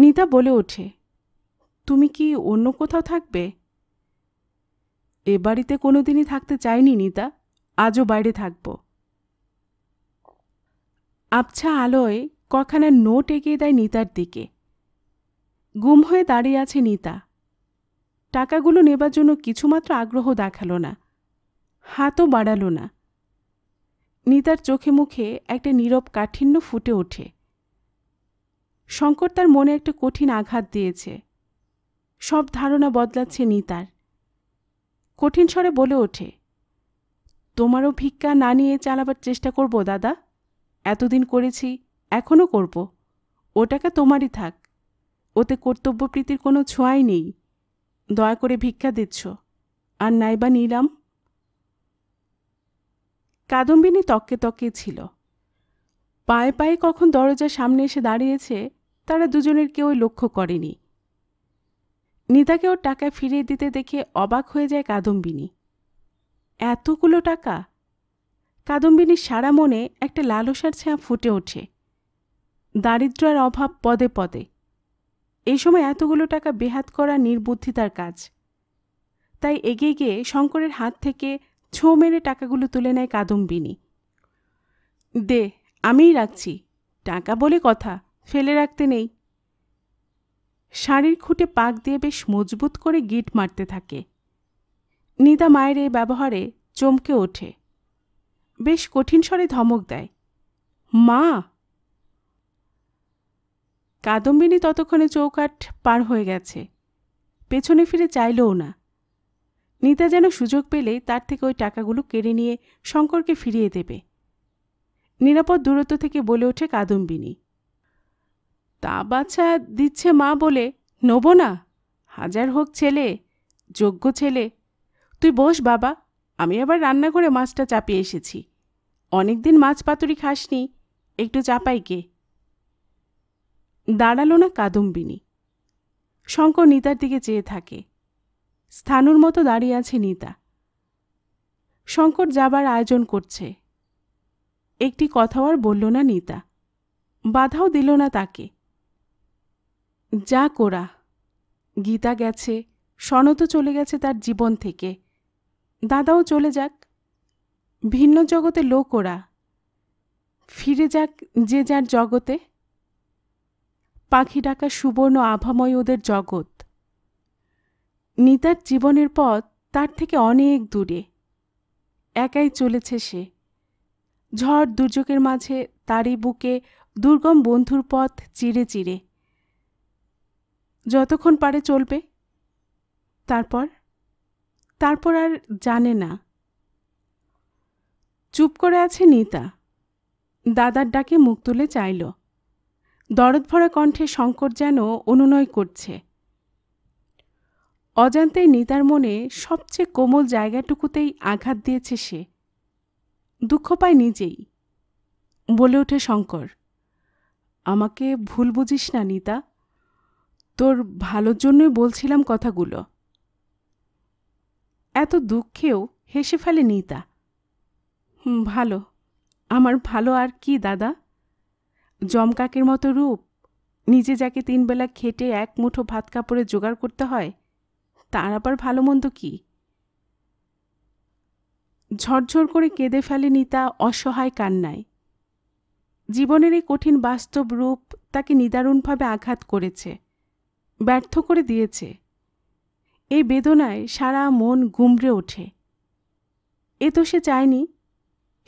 [SPEAKER 1] নিতা বলে ওঠে তুমি কি অন্য কোথাও থাকবে এ বাড়িতে কোনোদিনই থাকতে চাইনি নিতা আজও বাইরে থাকব আবছা আলোয় কখানা নোট এগিয়ে দেয় নিতার দিকে গুম হয়ে দাঁড়িয়ে আছে নিতা টাকাগুলো নেবার জন্য কিছুমাত্র আগ্রহ দেখালো না হাতও বাড়াল না নিতার চোখে মুখে একটা নীরব কাঠিন্য ফুটে ওঠে শঙ্কর তার মনে একটা কঠিন আঘাত দিয়েছে সব ধারণা বদলাচ্ছে নিতার কঠিন স্বরে বলে ওঠে তোমারও ভিক্ষা না নিয়ে চালাবার চেষ্টা করব দাদা এতদিন করেছি এখনও করব ওটাকে তোমারই থাক ওতে কর্তব্যপ্রীতির কোনো ছোঁয়াই নেই দয়া করে ভিক্ষা দিচ্ছ আর নাইবা নিলাম কাদম্বিনী তককে তককে ছিল পায়ে পায়ে কখন দরজার সামনে এসে দাঁড়িয়েছে তারা দুজনের কেউ লক্ষ্য করেনি নিতাকে ওর টাকা ফিরিয়ে দিতে দেখে অবাক হয়ে যায় কাদম্বিনী এতগুলো টাকা কাদম্বিনীর সারা মনে একটা লালসার ছায়া ফুটে ওঠে দারিদ্রার অভাব পদে পদে এই সময় এতগুলো টাকা বেহাত করা নির্বুদ্ধিতার কাজ তাই এগিয়ে গিয়ে শঙ্করের হাত থেকে ছো মেরে টাকাগুলো তুলে নেয় কাদম্বিনী দে আমিই রাখছি টাকা বলে কথা ফেলে রাখতে নেই শাড়ির খুঁটে পাক দিয়ে বেশ মজবুত করে গিট মারতে থাকে নিদা মায়ের এই ব্যবহারে চমকে ওঠে বেশ কঠিন স্বরে ধমক দেয় মা কাদম্বিনী ততক্ষণে চৌকাট পার হয়ে গেছে পেছনে ফিরে চাইলও না নিতা যেন সুযোগ পেলে তার থেকে ওই টাকাগুলো কেড়ে নিয়ে শঙ্করকে ফিরিয়ে দেবে নিরাপদ দূরত্ব থেকে বলে ওঠে কাদম্বিনী তা বাছা দিচ্ছে মা বলে নব না হাজার হোক ছেলে যোগ্য ছেলে তুই বস বাবা আমি আবার রান্না করে মাছটা চাপিয়ে এসেছি অনেকদিন মাছ পাতুরি খাসনি একটু চাপাই কে দাঁড়ালো না কাদম্বিনী শঙ্কর নিতার দিকে চেয়ে থাকে স্থানুর মতো দাঁড়িয়ে আছে নিতা শঙ্কর যাবার আয়োজন করছে একটি কথাও আর বলল না নিতা বাধাও দিল না তাকে যা কোরা গীতা গেছে সনত চলে গেছে তার জীবন থেকে দাদাও চলে যাক ভিন্ন জগতে লোক ওরা ফিরে যাক যে যার জগতে পাখি ডাকা সুবর্ণ আভাময় ওদের জগৎ নিতার জীবনের পথ তার থেকে অনেক দূরে একাই চলেছে সে ঝড় দুর্যোগের মাঝে তারই বুকে দুর্গম বন্ধুর পথ চিরে চিরে যতক্ষণ পারে চলবে তারপর তারপর আর জানে না চুপ করে আছে নিতা দাদার ডাকে মুখ তুলে চাইল দরদ ভরা কণ্ঠে শঙ্কর যেন অনুনয় করছে অজান্তে নিতার মনে সবচেয়ে কোমল জায়গাটুকুতেই আঘাত দিয়েছে সে দুঃখ পায় নিজেই বলে ওঠে শঙ্কর আমাকে ভুল বুঝিস না নিতা তোর ভালোর জন্যই বলছিলাম কথাগুলো এত দুঃখেও হেসে ফেলে নিতা ভালো আমার ভালো আর কি দাদা জমকাকের মতো রূপ নিজে যাকে তিনবেলা খেটে এক মুঠো ভাত কাপড়ে জোগাড় করতে হয় তার আবার ভালো মন্দ কী ঝরঝর করে কেঁদে ফেলে নিতা অসহায় কান্নায় জীবনের এই কঠিন বাস্তব রূপ তাকে নিদারুণভাবে আঘাত করেছে ব্যর্থ করে দিয়েছে এই বেদনায় সারা মন গুমড়ে ওঠে এ তো সে চায়নি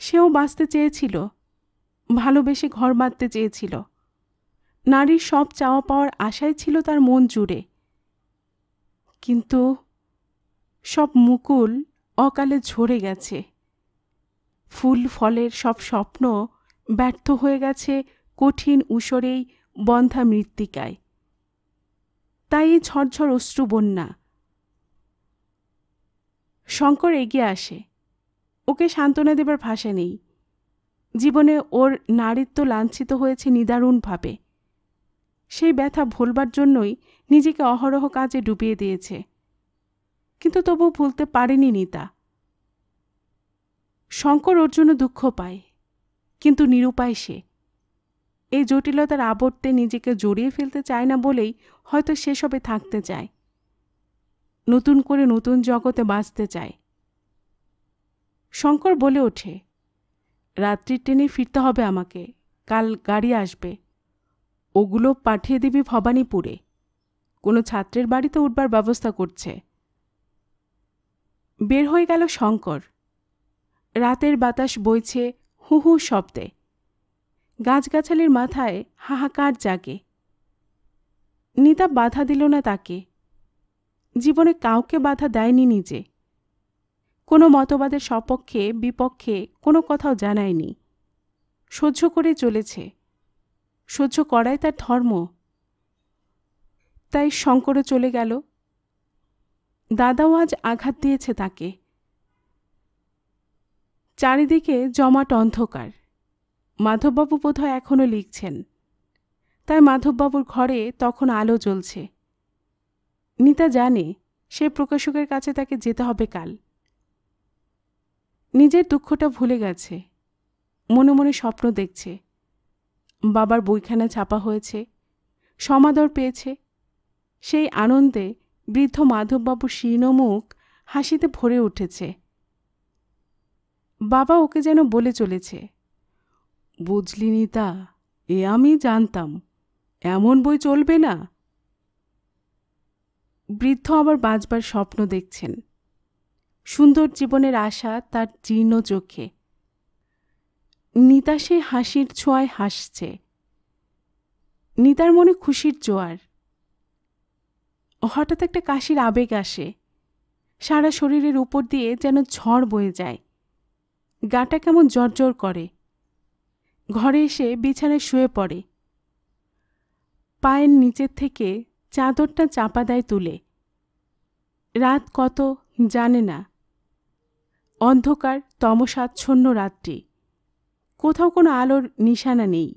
[SPEAKER 1] সেও বাঁচতে চেয়েছিল ভালোবেসে ঘর বাঁধতে চেয়েছিল নারীর সব চাওয়া পাওয়ার আশাই ছিল তার মন জুড়ে কিন্তু সব মুকুল অকালে ঝরে গেছে ফুল ফলের সব স্বপ্ন ব্যর্থ হয়ে গেছে কঠিন উসরেই বন্ধা মৃত্তিকায় তাই এই ঝরঝর অশ্রু বন্যা শঙ্কর এগিয়ে আসে ওকে সান্ত্বনা দেবার ভাষা নেই জীবনে ওর নারীত্ব লাঞ্ছিত হয়েছে নিদারুণভাবে সেই ব্যথা ভুলবার জন্যই নিজেকে অহরহ কাজে ডুবিয়ে দিয়েছে কিন্তু তবু ভুলতে পারেনি নিতা শঙ্কর ওর জন্য দুঃখ পায় কিন্তু নিরুপায় সে এই জটিলতার আবর্তে নিজেকে জড়িয়ে ফেলতে চায় না বলেই হয়তো সেসবে থাকতে চায় নতুন করে নতুন জগতে বাঁচতে চায় শঙ্কর বলে ওঠে রাত্রির ট্রেনে ফিরতে হবে আমাকে কাল গাড়ি আসবে ওগুলো পাঠিয়ে দিবি ভবানীপুরে কোনো ছাত্রের বাড়িতে উঠবার ব্যবস্থা করছে বের হয়ে গেল শঙ্কর রাতের বাতাস বইছে হু হু শব্দে গাছগাছালির মাথায় হাহাকার জাগে নিতা বাধা দিল না তাকে জীবনে কাউকে বাধা দেয়নি নিজে কোনো মতবাদের সপক্ষে বিপক্ষে কোনো কথাও জানায়নি সহ্য করে চলেছে সহ্য করাই তার ধর্ম তাই শঙ্করও চলে গেল দাদাও আজ আঘাত দিয়েছে তাকে চারিদিকে জমাট অন্ধকার মাধববাবু বোধহয় এখনও লিখছেন তাই মাধববাবুর ঘরে তখন আলো জ্বলছে নিতা জানে সে প্রকাশকের কাছে তাকে যেতে হবে কাল নিজের দুঃখটা ভুলে গেছে মনে মনে স্বপ্ন দেখছে বাবার বইখানা ছাপা হয়েছে সমাদর পেয়েছে সেই আনন্দে বৃদ্ধ মাধববাবুর শীর্ণমুখ হাসিতে ভরে উঠেছে বাবা ওকে যেন বলে চলেছে বুঝলি নিতা এ আমি জানতাম এমন বই চলবে না বৃদ্ধ আবার বাঁচবার স্বপ্ন দেখছেন সুন্দর জীবনের আশা তার জীর্ণ চোখে নিতা সে হাসির ছোঁয়ায় হাসছে নিতার মনে খুশির জোয়ার হঠাৎ একটা কাশির আবেগ আসে সারা শরীরের উপর দিয়ে যেন ঝড় বয়ে যায় গাটা কেমন জর্জর করে ঘরে এসে বিছানায় শুয়ে পড়ে পায়ের নিচের থেকে চাদরটা চাপা দেয় তুলে রাত কত জানে না অন্ধকার তমসাচ্ছন্ন রাত্রি কোথাও কোনো আলোর নিশানা নেই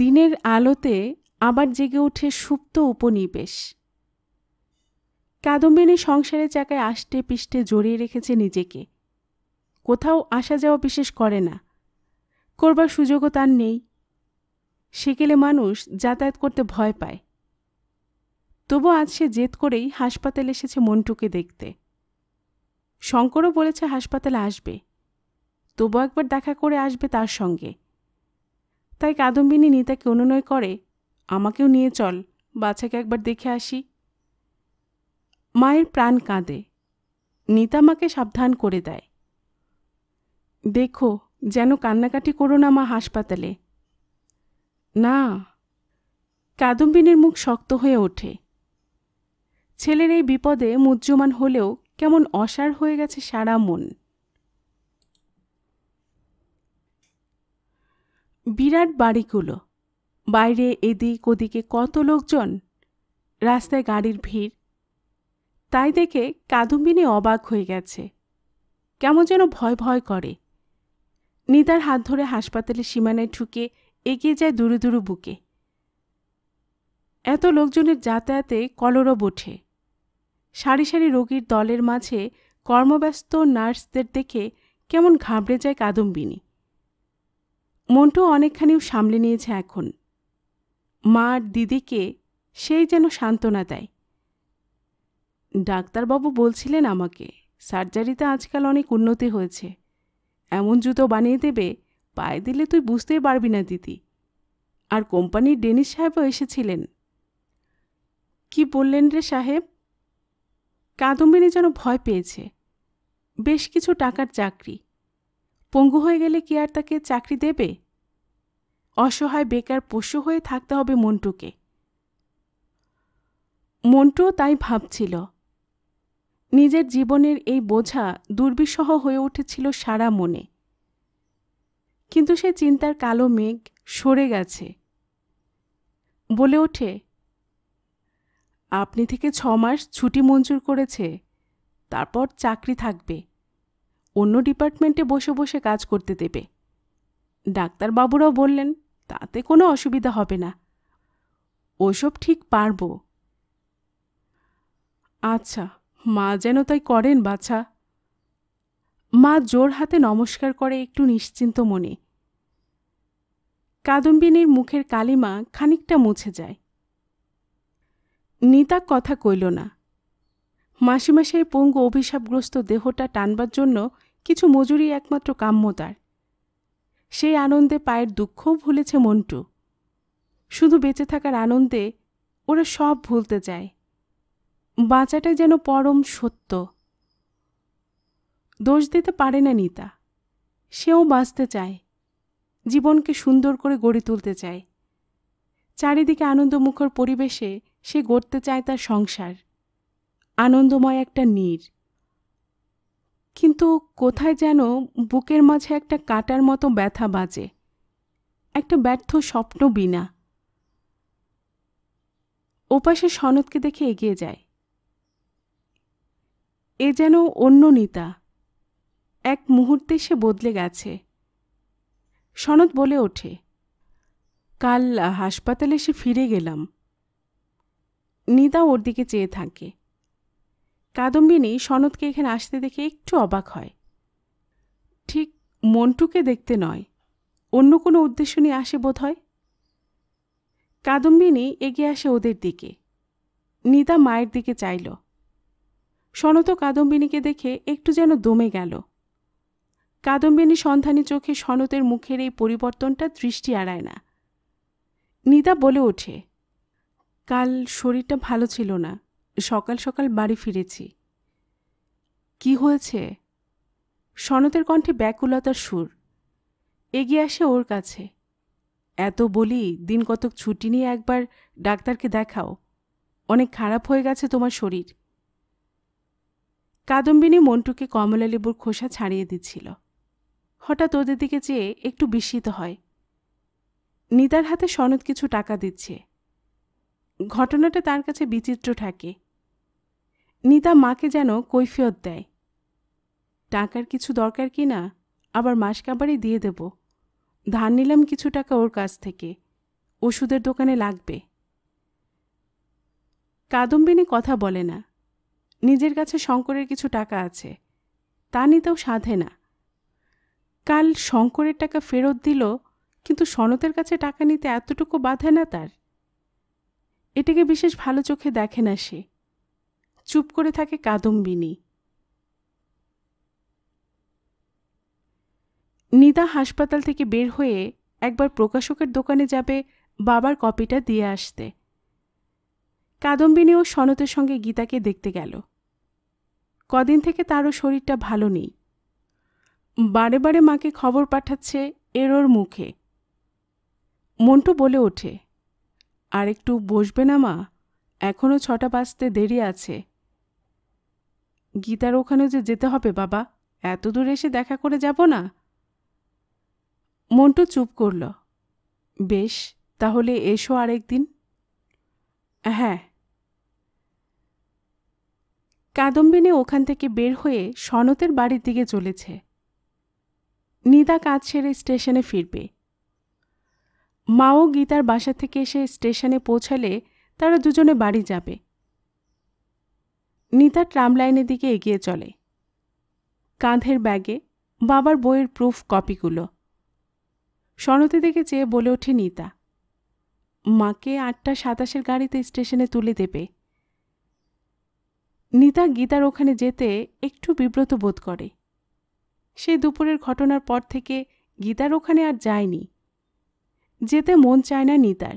[SPEAKER 1] দিনের আলোতে আবার জেগে ওঠে সুপ্ত উপনিবেশ কাদম্বিনী সংসারের চাকায় আষ্টে পিষ্টে জড়িয়ে রেখেছে নিজেকে কোথাও আসা যাওয়া বিশেষ করে না করবার সুযোগও তার নেই সেকেলে মানুষ যাতায়াত করতে ভয় পায় তবু আজ সে জেদ করেই হাসপাতালে এসেছে মন্টুকে দেখতে শঙ্করও বলেছে হাসপাতালে আসবে তবু একবার দেখা করে আসবে তার সঙ্গে তাই কাদম্বিনী নিতাকে অনুনয় করে আমাকেও নিয়ে চল বাচ্চাকে একবার দেখে আসি মায়ের প্রাণ কাঁদে নিতা সাবধান করে দেয় দেখো যেন কান্নাকাটি করো না মা হাসপাতালে না কাদম্বিনীর মুখ শক্ত হয়ে ওঠে ছেলের এই বিপদে মুজ্জমান হলেও কেমন অসার হয়ে গেছে সারা মন বিরাট বাড়িগুলো বাইরে এদিক ওদিকে কত লোকজন রাস্তায় গাড়ির ভিড় তাই দেখে কাদম্বিনী অবাক হয়ে গেছে কেমন যেন ভয় ভয় করে নিদার হাত ধরে হাসপাতালের সীমানায় ঠুকে এগিয়ে যায় দুরু দুরু বুকে এত লোকজনের যাতায়াতে কলরব ওঠে সারি সারি রোগীর দলের মাঝে কর্মব্যস্ত নার্সদের দেখে কেমন ঘাবড়ে যায় কাদম্বিনী মনটু অনেকখানিও সামলে নিয়েছে এখন মা দিদিকে সেই যেন সান্ত্বনা দেয় ডাক্তারবাবু বলছিলেন আমাকে সার্জারিতে আজকাল অনেক উন্নতি হয়েছে এমন জুতো বানিয়ে দেবে পায়ে দিলে তুই বুঝতেই পারবি না দিদি আর কোম্পানির ডেনিস সাহেবও এসেছিলেন কি বললেন রে সাহেব কাদম্বিনী যেন ভয় পেয়েছে বেশ কিছু টাকার চাকরি পঙ্গু হয়ে গেলে কি আর তাকে চাকরি দেবে অসহায় বেকার পশু হয়ে থাকতে হবে মন্টুকে মন্টুও তাই ভাবছিল নিজের জীবনের এই বোঝা দুর্বিষহ হয়ে উঠেছিল সারা মনে কিন্তু সে চিন্তার কালো মেঘ সরে গেছে বলে ওঠে আপনি থেকে ছ মাস ছুটি মঞ্জুর করেছে তারপর চাকরি থাকবে অন্য ডিপার্টমেন্টে বসে বসে কাজ করতে দেবে ডাক্তারবাবুরাও বললেন তাতে কোনো অসুবিধা হবে না ওসব ঠিক পারবো আচ্ছা মা যেন তাই করেন বাছা মা জোর হাতে নমস্কার করে একটু নিশ্চিন্ত মনে কাদম্বিনীর মুখের কালিমা খানিকটা মুছে যায় নিতা কথা কইল না মাসি মাসের পঙ্গু অভিশাপগ্রস্ত দেহটা টানবার জন্য কিছু মজুরি একমাত্র কাম্য তার সেই আনন্দে পায়ের দুঃখও ভুলেছে মন্টু শুধু বেঁচে থাকার আনন্দে ওরা সব ভুলতে যায় বাঁচাটা যেন পরম সত্য দোষ দিতে পারে না নিতা সেও বাঁচতে চায় জীবনকে সুন্দর করে গড়ে তুলতে চায় চারিদিকে আনন্দমুখর পরিবেশে সে গড়তে চায় তার সংসার আনন্দময় একটা নীর কিন্তু কোথায় যেন বুকের মাঝে একটা কাটার মতো ব্যথা বাজে একটা ব্যর্থ স্বপ্ন বিনা ওপাশে সনদকে দেখে এগিয়ে যায় এ যেন অন্য নিতা এক মুহূর্তে সে বদলে গেছে সনদ বলে ওঠে কাল হাসপাতালে সে ফিরে গেলাম নিতা ওর দিকে চেয়ে থাকে কাদম্বিনী সনদকে এখানে আসতে দেখে একটু অবাক হয় ঠিক মন্টুকে দেখতে নয় অন্য কোনো উদ্দেশ্য নিয়ে আসে বোধ হয় কাদম্বিনী এগিয়ে আসে ওদের দিকে নিতা মায়ের দিকে চাইল সনত কাদম্বিনীকে দেখে একটু যেন দমে গেল কাদম্বিনী সন্ধানী চোখে সনতের মুখের এই পরিবর্তনটা দৃষ্টি আড়ায় না নিতা বলে ওঠে কাল শরীরটা ভালো ছিল না সকাল সকাল বাড়ি ফিরেছি কি হয়েছে সনতের কণ্ঠে ব্যাকুলতার সুর এগিয়ে আসে ওর কাছে এত বলি দিন কতক ছুটি নিয়ে একবার ডাক্তারকে দেখাও অনেক খারাপ হয়ে গেছে তোমার শরীর কাদম্বিনী মন্টুকে কমলালেবুর খোসা ছাড়িয়ে দিচ্ছিল হঠাৎ ওদের দিকে চেয়ে একটু বিস্মিত হয় নিতার হাতে সনদ কিছু টাকা দিচ্ছে ঘটনাটা তার কাছে বিচিত্র থাকে নিতা মাকে যেন কৈফিয়ত দেয় টাকার কিছু দরকার কি না আবার মাস কাবারে দিয়ে দেব ধার নিলাম কিছু টাকা ওর কাছ থেকে ওষুধের দোকানে লাগবে কাদম্বিনী কথা বলে না নিজের কাছে শঙ্করের কিছু টাকা আছে তা নিতেও সাধে না কাল শঙ্করের টাকা ফেরত দিল কিন্তু সনতের কাছে টাকা নিতে এতটুকু বাধে না তার এটাকে বিশেষ ভালো চোখে দেখে না সে চুপ করে থাকে কাদম্বিনী নিদা হাসপাতাল থেকে বের হয়ে একবার প্রকাশকের দোকানে যাবে বাবার কপিটা দিয়ে আসতে কাদম্বিনী ও সনতের সঙ্গে গীতাকে দেখতে গেল কদিন থেকে তারও শরীরটা ভালো নেই বারে বারে মাকে খবর পাঠাচ্ছে এরোর মুখে মন্টু বলে ওঠে আর একটু বসবে না মা এখনও ছটা বাজতে দেরি আছে গীতার ওখানে যে যেতে হবে বাবা এত দূর এসে দেখা করে যাব না মন্টু চুপ করল বেশ তাহলে এসো আরেকদিন হ্যাঁ কাদম্বিনী ওখান থেকে বের হয়ে সনতের বাড়ির দিকে চলেছে নিদা কাজ সেরে স্টেশনে ফিরবে মাও গীতার বাসা থেকে এসে স্টেশনে পৌঁছালে তারা দুজনে বাড়ি যাবে নিতা ট্রাম লাইনের দিকে এগিয়ে চলে কাঁধের ব্যাগে বাবার বইয়ের প্রুফ কপিগুলো সনতে দিকে চেয়ে বলে ওঠে নিতা মাকে আটটা সাতাশের গাড়িতে স্টেশনে তুলে দেবে নিতা গীতার ওখানে যেতে একটু বিব্রত বোধ করে সেই দুপুরের ঘটনার পর থেকে গীতার ওখানে আর যায়নি যেতে মন চায় না নিতার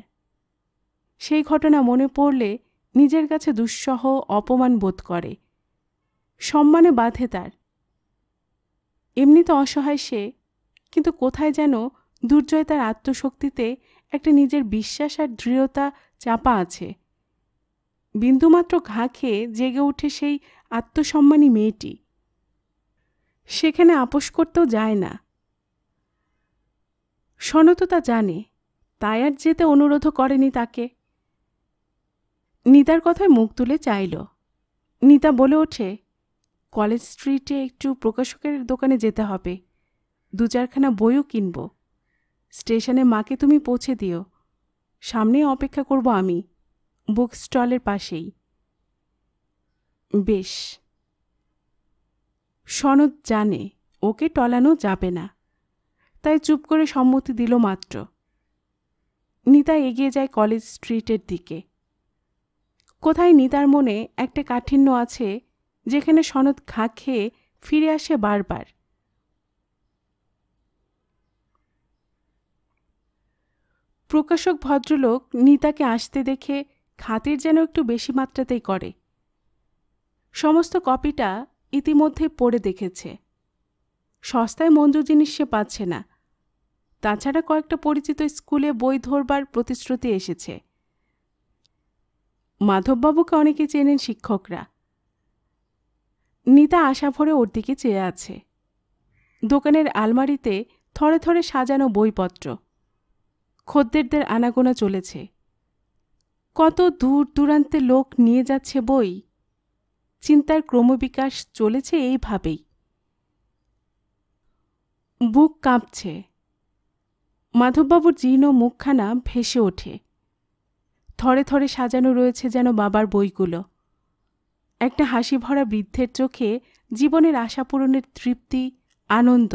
[SPEAKER 1] সেই ঘটনা মনে পড়লে নিজের কাছে দুঃসহ অপমান বোধ করে সম্মানে বাধে তার এমনিতে অসহায় সে কিন্তু কোথায় যেন দুর্জয় তার আত্মশক্তিতে একটা নিজের বিশ্বাস আর দৃঢ়তা চাপা আছে বিন্দুমাত্র ঘা খেয়ে জেগে ওঠে সেই আত্মসম্মানী মেয়েটি সেখানে আপোষ করতেও যায় না সনত তা জানে তাই আর যেতে অনুরোধ করেনি তাকে নিতার কথায় মুখ তুলে চাইল নিতা বলে ওঠে কলেজ স্ট্রিটে একটু প্রকাশকের দোকানে যেতে হবে দু চারখানা বইও কিনব স্টেশনে মাকে তুমি পৌঁছে দিও সামনে অপেক্ষা করব আমি বুক স্টলের পাশেই বেশ সনদ জানে ওকে টলানো যাবে না তাই চুপ করে সম্মতি দিল মাত্র নিতা এগিয়ে যায় কলেজ স্ট্রিটের দিকে কোথায় নিতার মনে একটা কাঠিন্য আছে যেখানে সনদ ঘা খেয়ে ফিরে আসে বারবার প্রকাশক ভদ্রলোক নিতাকে আসতে দেখে খাতির যেন একটু বেশি মাত্রাতেই করে সমস্ত কপিটা ইতিমধ্যে পড়ে দেখেছে সস্তায় মঞ্জুর জিনিস সে পাচ্ছে না তাছাড়া কয়েকটা পরিচিত স্কুলে বই ধরবার প্রতিশ্রুতি এসেছে মাধববাবুকে অনেকে চেনেন শিক্ষকরা নিতা আশা ভরে ওর দিকে চেয়ে আছে দোকানের আলমারিতে থরে থরে সাজানো বইপত্র খদ্দেরদের আনাগোনা চলেছে কত দূর দূরান্তে লোক নিয়ে যাচ্ছে বই চিন্তার ক্রমবিকাশ চলেছে এইভাবেই বুক কাঁপছে মাধববাবুর জীর্ণ মুখখানা ভেসে ওঠে থরে থরে সাজানো রয়েছে যেন বাবার বইগুলো একটা হাসি ভরা বৃদ্ধের চোখে জীবনের আশা পূরণের তৃপ্তি আনন্দ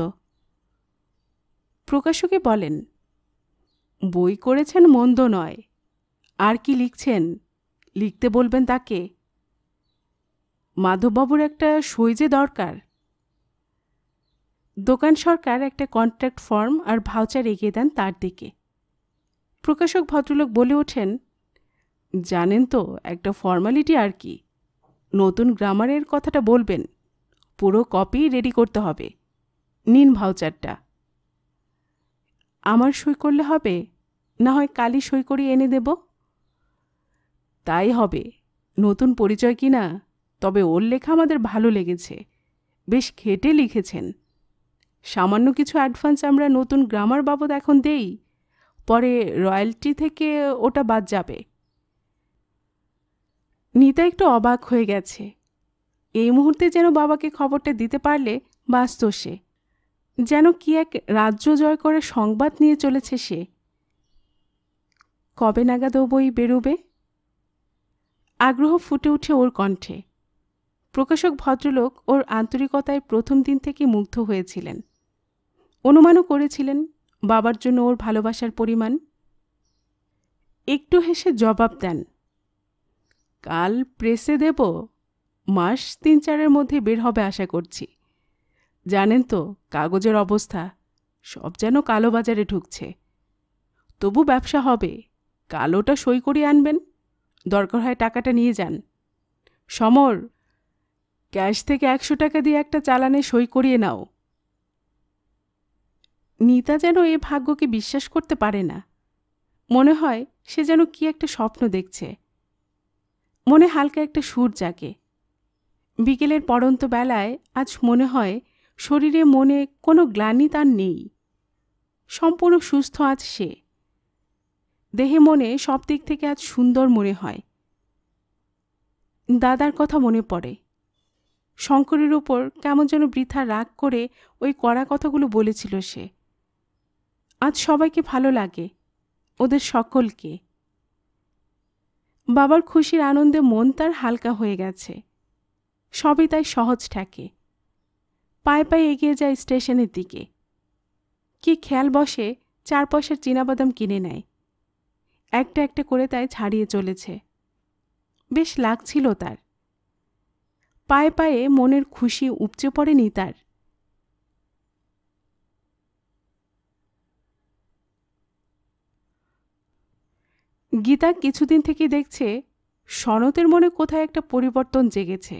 [SPEAKER 1] প্রকাশকে বলেন বই করেছেন মন্দ নয় আর কি লিখছেন লিখতে বলবেন তাকে মাধববাবুর একটা সই যে দরকার দোকান সরকার একটা কন্ট্রাক্ট ফর্ম আর ভাউচার এগিয়ে দেন তার দিকে প্রকাশক ভদ্রলোক বলে ওঠেন জানেন তো একটা ফর্মালিটি আর কি নতুন গ্রামারের কথাটা বলবেন পুরো কপি রেডি করতে হবে নিন ভাউচারটা আমার সই করলে হবে না হয় কালি সই করিয়ে এনে দেবো তাই হবে নতুন পরিচয় কি না তবে ওর লেখা আমাদের ভালো লেগেছে বেশ খেটে লিখেছেন সামান্য কিছু অ্যাডভান্স আমরা নতুন গ্রামার বাবদ এখন দেই পরে রয়্যালটি থেকে ওটা বাদ যাবে নিতা একটু অবাক হয়ে গেছে এই মুহূর্তে যেন বাবাকে খবরটা দিতে পারলে বাঁচত সে যেন কি এক রাজ্য জয় করে সংবাদ নিয়ে চলেছে সে কবে নাগাদ ও বই বেরোবে আগ্রহ ফুটে উঠে ওর কণ্ঠে প্রকাশক ভদ্রলোক ওর আন্তরিকতায় প্রথম দিন থেকে মুগ্ধ হয়েছিলেন অনুমানও করেছিলেন বাবার জন্য ওর ভালোবাসার পরিমাণ একটু হেসে জবাব দেন কাল প্রেসে দেব মাস তিন চারের মধ্যে বের হবে আশা করছি জানেন তো কাগজের অবস্থা সব যেন কালো বাজারে ঢুকছে তবু ব্যবসা হবে কালোটা সই করে আনবেন দরকার হয় টাকাটা নিয়ে যান সমর ক্যাশ থেকে একশো টাকা দিয়ে একটা চালানে সই করিয়ে নাও নিতা যেন এ ভাগ্যকে বিশ্বাস করতে পারে না মনে হয় সে যেন কি একটা স্বপ্ন দেখছে মনে হালকা একটা সুর জাগে বিকেলের পরন্ত বেলায় আজ মনে হয় শরীরে মনে কোনো গ্লানি তার নেই সম্পূর্ণ সুস্থ আজ সে দেহে মনে সব দিক থেকে আজ সুন্দর মনে হয় দাদার কথা মনে পড়ে শঙ্করের উপর কেমন যেন বৃথা রাগ করে ওই কড়া কথাগুলো বলেছিল সে আজ সবাইকে ভালো লাগে ওদের সকলকে বাবার খুশির আনন্দে মন তার হালকা হয়ে গেছে সবই তাই সহজ ঠেকে পায়ে পায়ে এগিয়ে যায় স্টেশনের দিকে কি খেয়াল বসে চার পয়সার চীনাবাদাম কিনে নেয় একটা একটা করে তাই ছাড়িয়ে চলেছে বেশ লাগছিল তার পায়ে পায়ে মনের খুশি উপচে পড়েনি তার গীতা কিছুদিন থেকে দেখছে সনতের মনে কোথায় একটা পরিবর্তন জেগেছে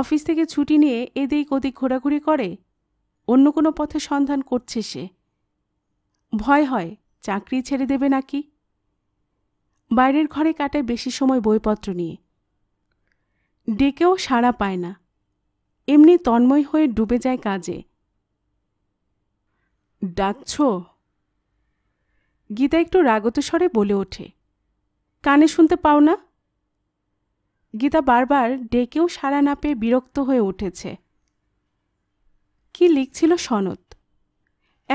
[SPEAKER 1] অফিস থেকে ছুটি নিয়ে এদিক ওদিক ঘোরাঘুরি করে অন্য কোনো পথে সন্ধান করছে সে ভয় হয় চাকরি ছেড়ে দেবে নাকি বাইরের ঘরে কাটায় বেশি সময় বইপত্র নিয়ে ডেকেও সাড়া পায় না এমনি তন্ময় হয়ে ডুবে যায় কাজে ডাকছ গীতা একটু রাগত স্বরে বলে ওঠে কানে শুনতে পাও না গীতা বারবার ডেকেও সাড়া না পেয়ে বিরক্ত হয়ে উঠেছে কি লিখছিল সনদ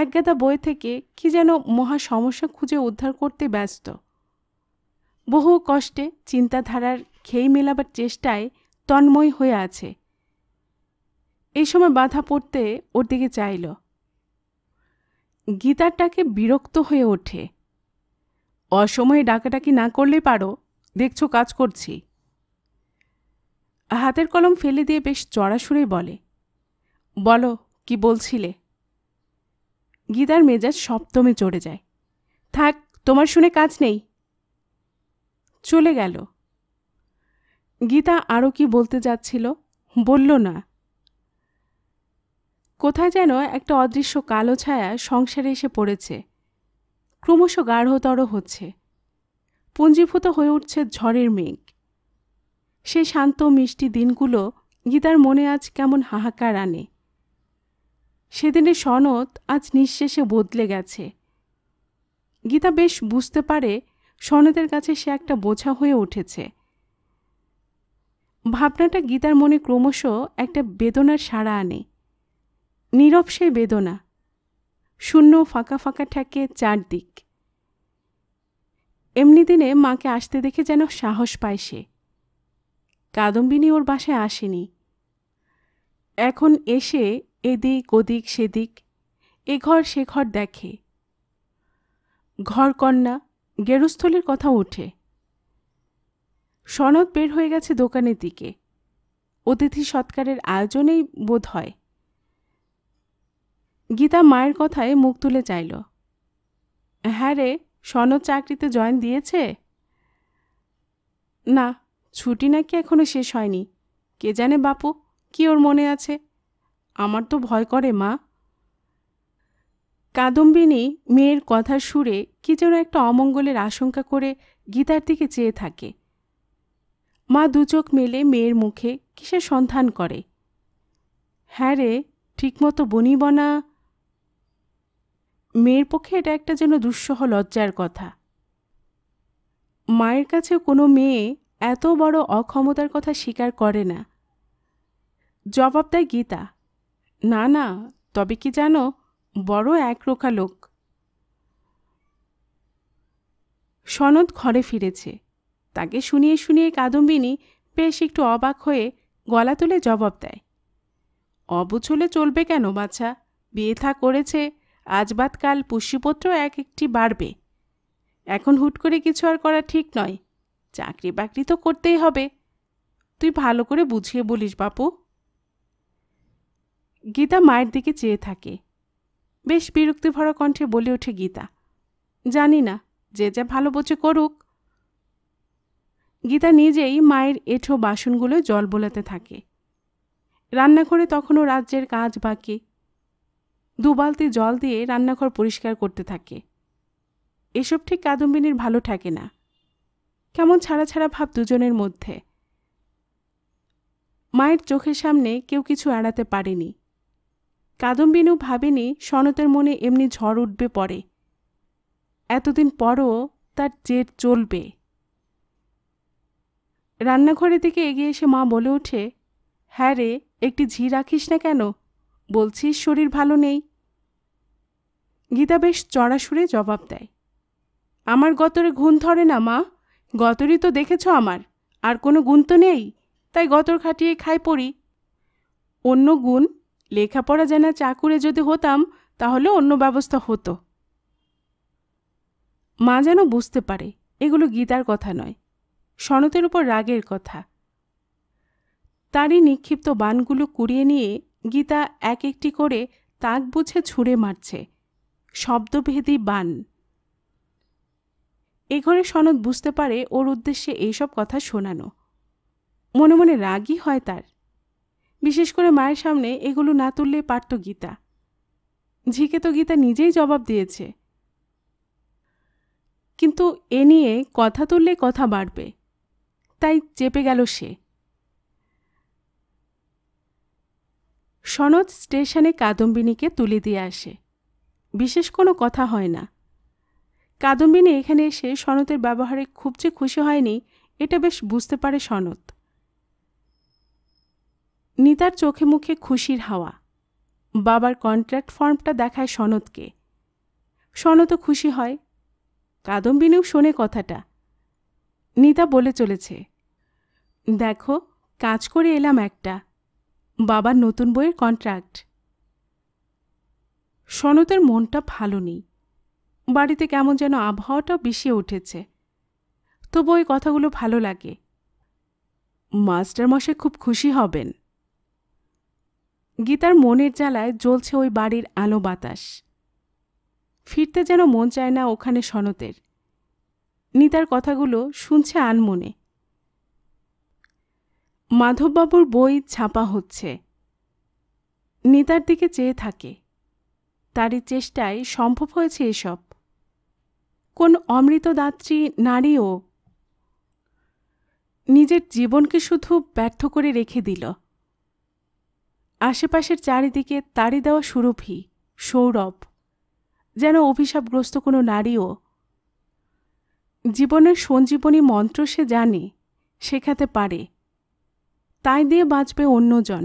[SPEAKER 1] একগাদা বই থেকে কি যেন মহা সমস্যা খুঁজে উদ্ধার করতে ব্যস্ত বহু কষ্টে চিন্তাধারার খেই মেলাবার চেষ্টায় তন্ময় হয়ে আছে এই সময় বাধা পড়তে ওর দিকে চাইল গীতারটাকে বিরক্ত হয়ে ওঠে অসময়ে ডাকাডাকি না করলে পারো দেখছো কাজ করছি হাতের কলম ফেলে দিয়ে বেশ চড়াশুড়ে বলে বলো কি বলছিলে গীতার মেজাজ সপ্তমে চড়ে যায় থাক তোমার শুনে কাজ নেই চলে গেল গীতা আরও কি বলতে যাচ্ছিল বলল না কোথায় যেন একটা অদৃশ্য কালো ছায়া সংসারে এসে পড়েছে ক্রমশ গাঢ়তর হচ্ছে পুঞ্জীভূত হয়ে উঠছে ঝড়ের মেঘ সেই শান্ত মিষ্টি দিনগুলো গীতার মনে আজ কেমন হাহাকার আনে সেদিনের সনদ আজ নিঃশেষে বদলে গেছে গীতা বেশ বুঝতে পারে সনদের কাছে সে একটা বোঝা হয়ে উঠেছে ভাবনাটা গীতার মনে ক্রমশ একটা বেদনার সাড়া আনে নীরব সে বেদনা শূন্য ফাঁকা ফাঁকা ঠেকে চারদিক এমনি দিনে মাকে আসতে দেখে যেন সাহস পায় সে কাদম্বিনী ওর বাসায় আসেনি এখন এসে এদিক ওদিক সেদিক এ ঘর সে ঘর দেখে ঘরকন্যা গেরুস্থলের কথা ওঠে সনদ বের হয়ে গেছে দোকানের দিকে অতিথি সৎকারের আয়োজনেই বোধ হয় গীতা মায়ের কথায় মুখ তুলে চাইল হ্যাঁ রে সনদ চাকরিতে জয়েন দিয়েছে না ছুটি নাকি এখনো শেষ হয়নি কে জানে বাপু কি ওর মনে আছে আমার তো ভয় করে মা কাদম্বিনী মেয়ের কথার সুরে কি যেন একটা অমঙ্গলের আশঙ্কা করে গীতার দিকে চেয়ে থাকে মা দুচোখ মেলে মেয়ের মুখে কিসের সন্ধান করে হ্যাঁ রে ঠিকমতো না মেয়ের পক্ষে এটা একটা যেন দুঃসহ লজ্জার কথা মায়ের কাছে কোনো মেয়ে এত বড় অক্ষমতার কথা স্বীকার করে না জবাব দেয় গীতা না না তবে কি জানো বড় একরোখা লোক সনদ ঘরে ফিরেছে তাকে শুনিয়ে শুনিয়ে কাদম্বিনী বেশ একটু অবাক হয়ে গলা তুলে জবাব দেয় অবুছলে চলবে কেন বাছা বিয়ে থা করেছে আজ বাদ কাল পুষ্যপত্র এক একটি বাড়বে এখন হুট করে কিছু আর করা ঠিক নয় চাকরি বাকরি তো করতেই হবে তুই ভালো করে বুঝিয়ে বলিস বাপু গীতা মায়ের দিকে চেয়ে থাকে বেশ বিরক্তি ভরা কণ্ঠে বলে ওঠে গীতা জানি না যে যা ভালো বোঝে করুক গীতা নিজেই মায়ের এঠো বাসনগুলো জল বোলাতে থাকে রান্নাঘরে তখনও রাজ্যের কাজ বাকি দুবালতি জল দিয়ে রান্নাঘর পরিষ্কার করতে থাকে এসব ঠিক কাদম্বিনীর ভালো থাকে না কেমন ছাড়া ছাড়া ভাব দুজনের মধ্যে মায়ের চোখের সামনে কেউ কিছু এড়াতে পারেনি কাদম্বিনীও ভাবেনি সনতের মনে এমনি ঝড় উঠবে পরে এতদিন পরও তার জের চলবে রান্নাঘরে থেকে এগিয়ে এসে মা বলে ওঠে হ্যাঁ রে একটি ঝি রাখিস না কেন বলছিস শরীর ভালো নেই গীতা বেশ চড়াসুরে জবাব দেয় আমার গতরে গুণ ধরে না মা গতরই তো দেখেছ আমার আর কোনো গুণ তো নেই তাই গতর খাটিয়ে খাই পড়ি অন্য গুণ লেখাপড়া জানা চাকুরে যদি হতাম তাহলে অন্য ব্যবস্থা হতো মা যেন বুঝতে পারে এগুলো গীতার কথা নয় সনতের উপর রাগের কথা তারই নিক্ষিপ্ত বানগুলো কুড়িয়ে নিয়ে গীতা এক একটি করে তাক বুঝে ছুঁড়ে মারছে শব্দভেদী বান এ ঘরে সনদ বুঝতে পারে ওর উদ্দেশ্যে এইসব কথা শোনানো মনে মনে রাগই হয় তার বিশেষ করে মায়ের সামনে এগুলো না তুললে পারত গীতা ঝিকে তো গীতা নিজেই জবাব দিয়েছে কিন্তু এ নিয়ে কথা তুললে কথা বাড়বে তাই চেপে গেল সে সনদ স্টেশনে কাদম্বিনীকে তুলে দিয়ে আসে বিশেষ কোনো কথা হয় না কাদম্বিনী এখানে এসে সনতের ব্যবহারে খুব যে খুশি হয়নি এটা বেশ বুঝতে পারে সনদ নিতার চোখে মুখে খুশির হাওয়া বাবার কন্ট্রাক্ট ফর্মটা দেখায় সনদকে সনদও খুশি হয় কাদম্বিনীও শোনে কথাটা নিতা বলে চলেছে দেখো কাজ করে এলাম একটা বাবার নতুন বইয়ের কন্ট্রাক্ট সনতের মনটা ভালো নেই বাড়িতে কেমন যেন আবহাওয়াটাও বিষিয়ে উঠেছে তবু ওই কথাগুলো ভালো লাগে মাস্টারমশাই খুব খুশি হবেন গীতার মনের জ্বালায় জ্বলছে ওই বাড়ির আলো বাতাস ফিরতে যেন মন চায় না ওখানে সনতের নিতার কথাগুলো শুনছে আনমনে মাধববাবুর বই ছাপা হচ্ছে নিতার দিকে চেয়ে থাকে তারই চেষ্টায় সম্ভব হয়েছে এসব কোন অমৃতদাত্রী নারীও নিজের জীবনকে শুধু ব্যর্থ করে রেখে দিল আশেপাশের চারিদিকে তাড়ি দেওয়া সুরভি সৌরভ যেন অভিশাপগ্রস্ত কোনো নারীও জীবনের সঞ্জীবনী মন্ত্র সে জানে শেখাতে পারে তাই দিয়ে বাঁচবে অন্যজন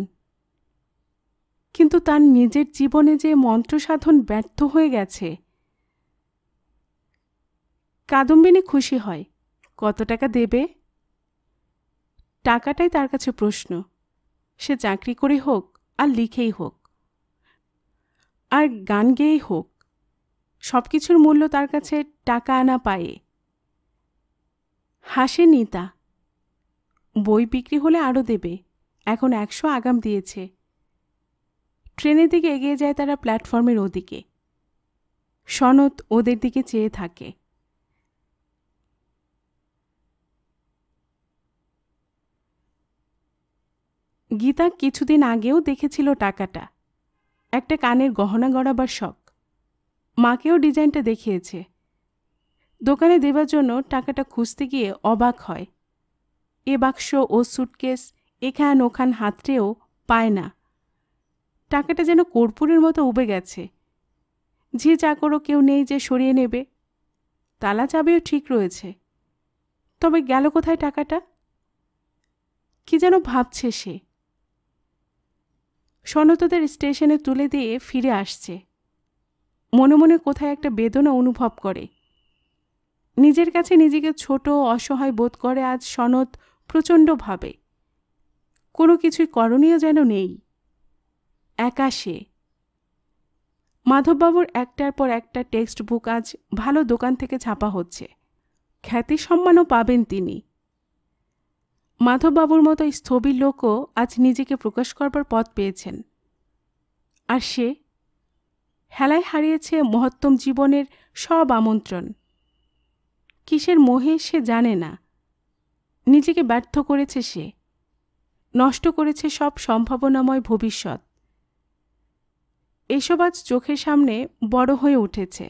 [SPEAKER 1] কিন্তু তার নিজের জীবনে যে মন্ত্র সাধন ব্যর্থ হয়ে গেছে কাদম্বিনী খুশি হয় কত টাকা দেবে টাকাটাই তার কাছে প্রশ্ন সে চাকরি করে হোক আর লিখেই হোক আর গান গেয়েই হোক সব কিছুর মূল্য তার কাছে টাকা আনা পায়ে হাসে নিতা বই বিক্রি হলে আরও দেবে এখন একশো আগাম দিয়েছে ট্রেনের দিকে এগিয়ে যায় তারা প্ল্যাটফর্মের ওদিকে সনত ওদের দিকে চেয়ে থাকে গীতা কিছুদিন আগেও দেখেছিল টাকাটা একটা কানের গহনা গড়াবার শখ মাকেও ডিজাইনটা দেখিয়েছে দোকানে দেবার জন্য টাকাটা খুঁজতে গিয়ে অবাক হয় এ বাক্স ও সুটকেস এখান ওখান হাতড়েও পায় না টাকাটা যেন কর্পূরের মতো উবে গেছে ঝি চাকরও কেউ নেই যে সরিয়ে নেবে তালা চাবিও ঠিক রয়েছে তবে গেল কোথায় টাকাটা কি যেন ভাবছে সে সনতদের স্টেশনে তুলে দিয়ে ফিরে আসছে মনে মনে কোথায় একটা বেদনা অনুভব করে নিজের কাছে নিজেকে ছোট অসহায় বোধ করে আজ সনত প্রচণ্ডভাবে কোনো কিছুই করণীয় যেন নেই একা সে মাধববাবুর একটার পর একটা টেক্সট বুক আজ ভালো দোকান থেকে ছাপা হচ্ছে খ্যাতি সম্মানও পাবেন তিনি মাধববাবুর মতো স্থবির লোকও আজ নিজেকে প্রকাশ করবার পথ পেয়েছেন আর সে হেলায় হারিয়েছে মহত্তম জীবনের সব আমন্ত্রণ কিসের মোহে সে জানে না নিজেকে ব্যর্থ করেছে সে নষ্ট করেছে সব সম্ভাবনাময় ভবিষ্যৎ এসব আজ চোখের সামনে বড় হয়ে উঠেছে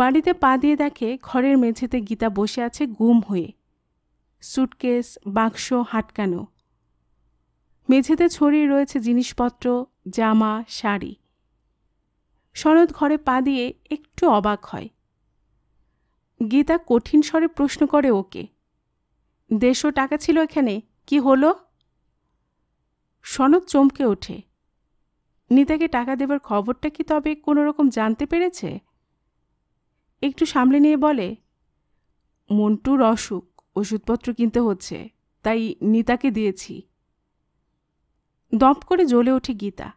[SPEAKER 1] বাড়িতে পা দিয়ে দেখে ঘরের মেঝেতে গীতা বসে আছে গুম হয়ে সুটকেস বাক্স হাটকানো মেঝেতে ছড়িয়ে রয়েছে জিনিসপত্র জামা শাড়ি সনদ ঘরে পা দিয়ে একটু অবাক হয় গীতা কঠিন স্বরে প্রশ্ন করে ওকে দেশও টাকা ছিল এখানে কি হলো সনদ চমকে ওঠে নিতাকে টাকা দেবার খবরটা কি তবে কোনো রকম জানতে পেরেছে একটু সামলে নিয়ে বলে মন্টুর অসুখ ওষুধপত্র কিনতে হচ্ছে তাই নিতাকে দিয়েছি দপ করে জ্বলে ওঠে গীতা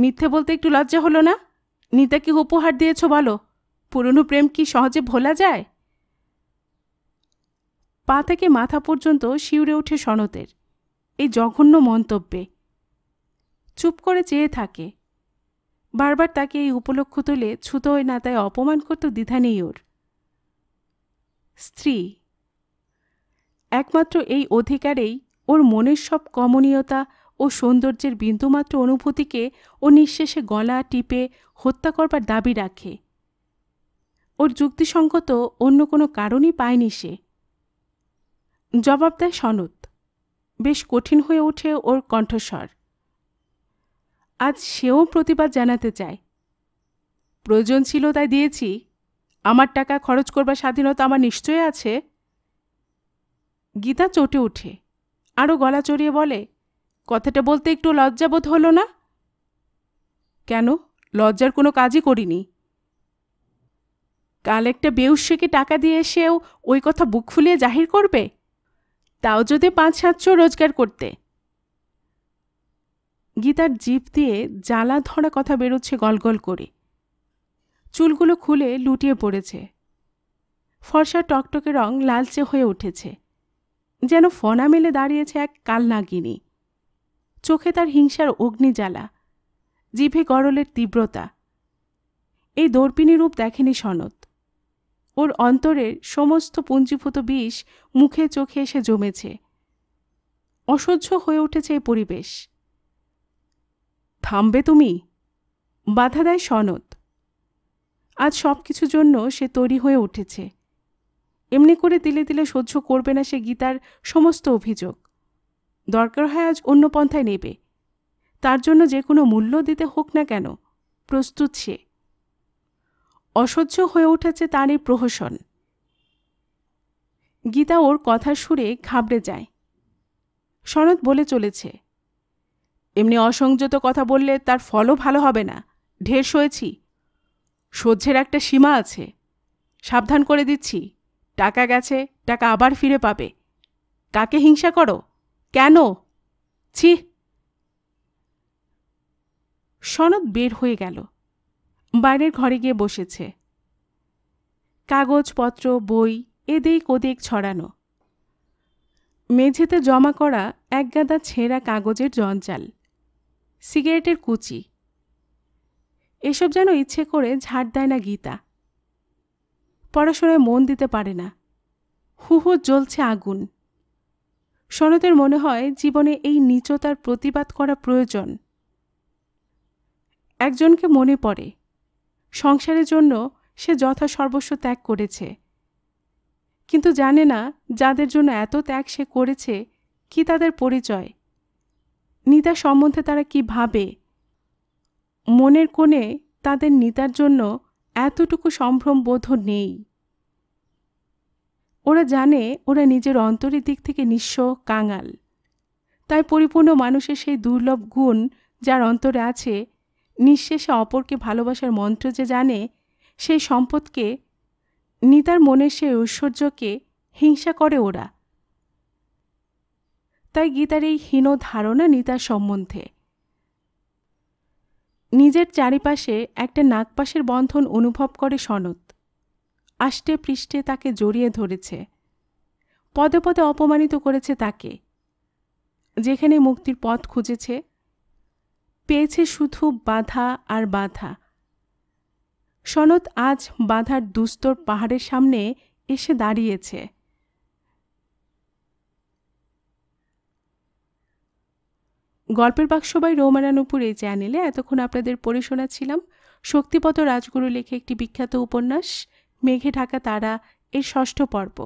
[SPEAKER 1] মিথ্যে বলতে একটু লজ্জা হলো না নিতাকে উপহার দিয়েছ বলো পুরনো প্রেম কি সহজে ভোলা যায় পা থেকে মাথা পর্যন্ত শিউরে ওঠে সনতের এই জঘন্য মন্তব্যে চুপ করে চেয়ে থাকে বারবার তাকে এই উপলক্ষ তোলে ছুতোয় না তাই অপমান করত দ্বিধা নেই ওর স্ত্রী একমাত্র এই অধিকারেই ওর মনের সব কমনীয়তা ও সৌন্দর্যের বিন্দুমাত্র অনুভূতিকে ও নিঃশেষে গলা টিপে হত্যা করবার দাবি রাখে ওর যুক্তিসঙ্গত অন্য কোনো কারণই পায়নি সে জবাব দেয় সনদ বেশ কঠিন হয়ে ওঠে ওর কণ্ঠস্বর আজ সেও প্রতিবাদ জানাতে চায় প্রয়োজন ছিল তাই দিয়েছি আমার টাকা খরচ করবার স্বাধীনতা আমার নিশ্চয় আছে গীতা চটে উঠে আরও গলা চড়িয়ে বলে কথাটা বলতে একটু লজ্জাবোধ হলো না কেন লজ্জার কোনো কাজই করিনি কাল একটা বেউস্যকে টাকা দিয়ে এসেও ওই কথা বুক ফুলিয়ে জাহির করবে তাও যদি পাঁচ সাতশো রোজগার করতে গীতার জিপ দিয়ে জ্বালা ধরা কথা বেরোচ্ছে গলগল করে চুলগুলো খুলে লুটিয়ে পড়েছে ফর্সা টকটকে রং লালচে হয়ে উঠেছে যেন ফনা মেলে দাঁড়িয়েছে এক কালনাগিনী চোখে তার হিংসার অগ্নি জ্বালা জিভে গরলের তীব্রতা এই দর্পিণী রূপ দেখেনি সনৎ ওর অন্তরের সমস্ত পুঞ্জীভূত বিষ মুখে চোখে এসে জমেছে অসহ্য হয়ে উঠেছে এই পরিবেশ থামবে তুমি বাধা দেয় সনদ আজ সব কিছুর জন্য সে তৈরি হয়ে উঠেছে এমনি করে দিলে দিলে সহ্য করবে না সে গীতার সমস্ত অভিযোগ দরকার হয় আজ অন্য পন্থায় নেবে তার জন্য যে কোনো মূল্য দিতে হোক না কেন প্রস্তুত সে অসহ্য হয়ে উঠেছে তার এই প্রহসন গীতা ওর কথা সুরে ঘাবড়ে যায় সনদ বলে চলেছে এমনি অসংযত কথা বললে তার ফলও ভালো হবে না ঢের সয়েছি সহ্যের একটা সীমা আছে সাবধান করে দিচ্ছি টাকা গেছে টাকা আবার ফিরে পাবে কাকে হিংসা করো কেন ছি সনদ বের হয়ে গেল বাইরের ঘরে গিয়ে বসেছে কাগজপত্র বই এদিক ওদিক ছড়ানো মেঝেতে জমা করা একগাদা ছেঁড়া কাগজের জঞ্জাল সিগারেটের কুচি এসব যেন ইচ্ছে করে ঝাড় দেয় না গীতা পড়াশোনায় মন দিতে পারে না হুহু জ্বলছে আগুন সনতের মনে হয় জীবনে এই নিচতার প্রতিবাদ করা প্রয়োজন একজনকে মনে পড়ে সংসারের জন্য সে যথা সর্বস্ব ত্যাগ করেছে কিন্তু জানে না যাদের জন্য এত ত্যাগ সে করেছে কি তাদের পরিচয় নিতা সম্বন্ধে তারা কি ভাবে মনের কোণে তাদের নিতার জন্য এতটুকু সম্ভ্রম বোধ নেই ওরা জানে ওরা নিজের অন্তরের দিক থেকে নিঃস্ব কাঙাল তাই পরিপূর্ণ মানুষের সেই দুর্লভ গুণ যার অন্তরে আছে নিঃশেষে অপরকে ভালোবাসার মন্ত্র যে জানে সেই সম্পদকে নিতার মনের সেই ঐশ্বর্যকে হিংসা করে ওরা তাই গীতার এই হীন ধারণা নিতার সম্বন্ধে নিজের চারিপাশে একটা নাগপাশের বন্ধন অনুভব করে সনৎ আষ্টে পৃষ্ঠে তাকে জড়িয়ে ধরেছে পদে পদে অপমানিত করেছে তাকে যেখানে মুক্তির পথ খুঁজেছে পেয়েছে শুধু বাধা আর বাধা সনৎ আজ বাধার দুস্তর পাহাড়ের সামনে এসে দাঁড়িয়েছে গল্পের বাক্স বাই রৌমারানুপুর এই চ্যানেলে এতক্ষণ আপনাদের পড়ে শোনাচ্ছিলাম শক্তিপত রাজগুরু লেখে একটি বিখ্যাত উপন্যাস মেঘে ঢাকা তারা এর ষষ্ঠ পর্ব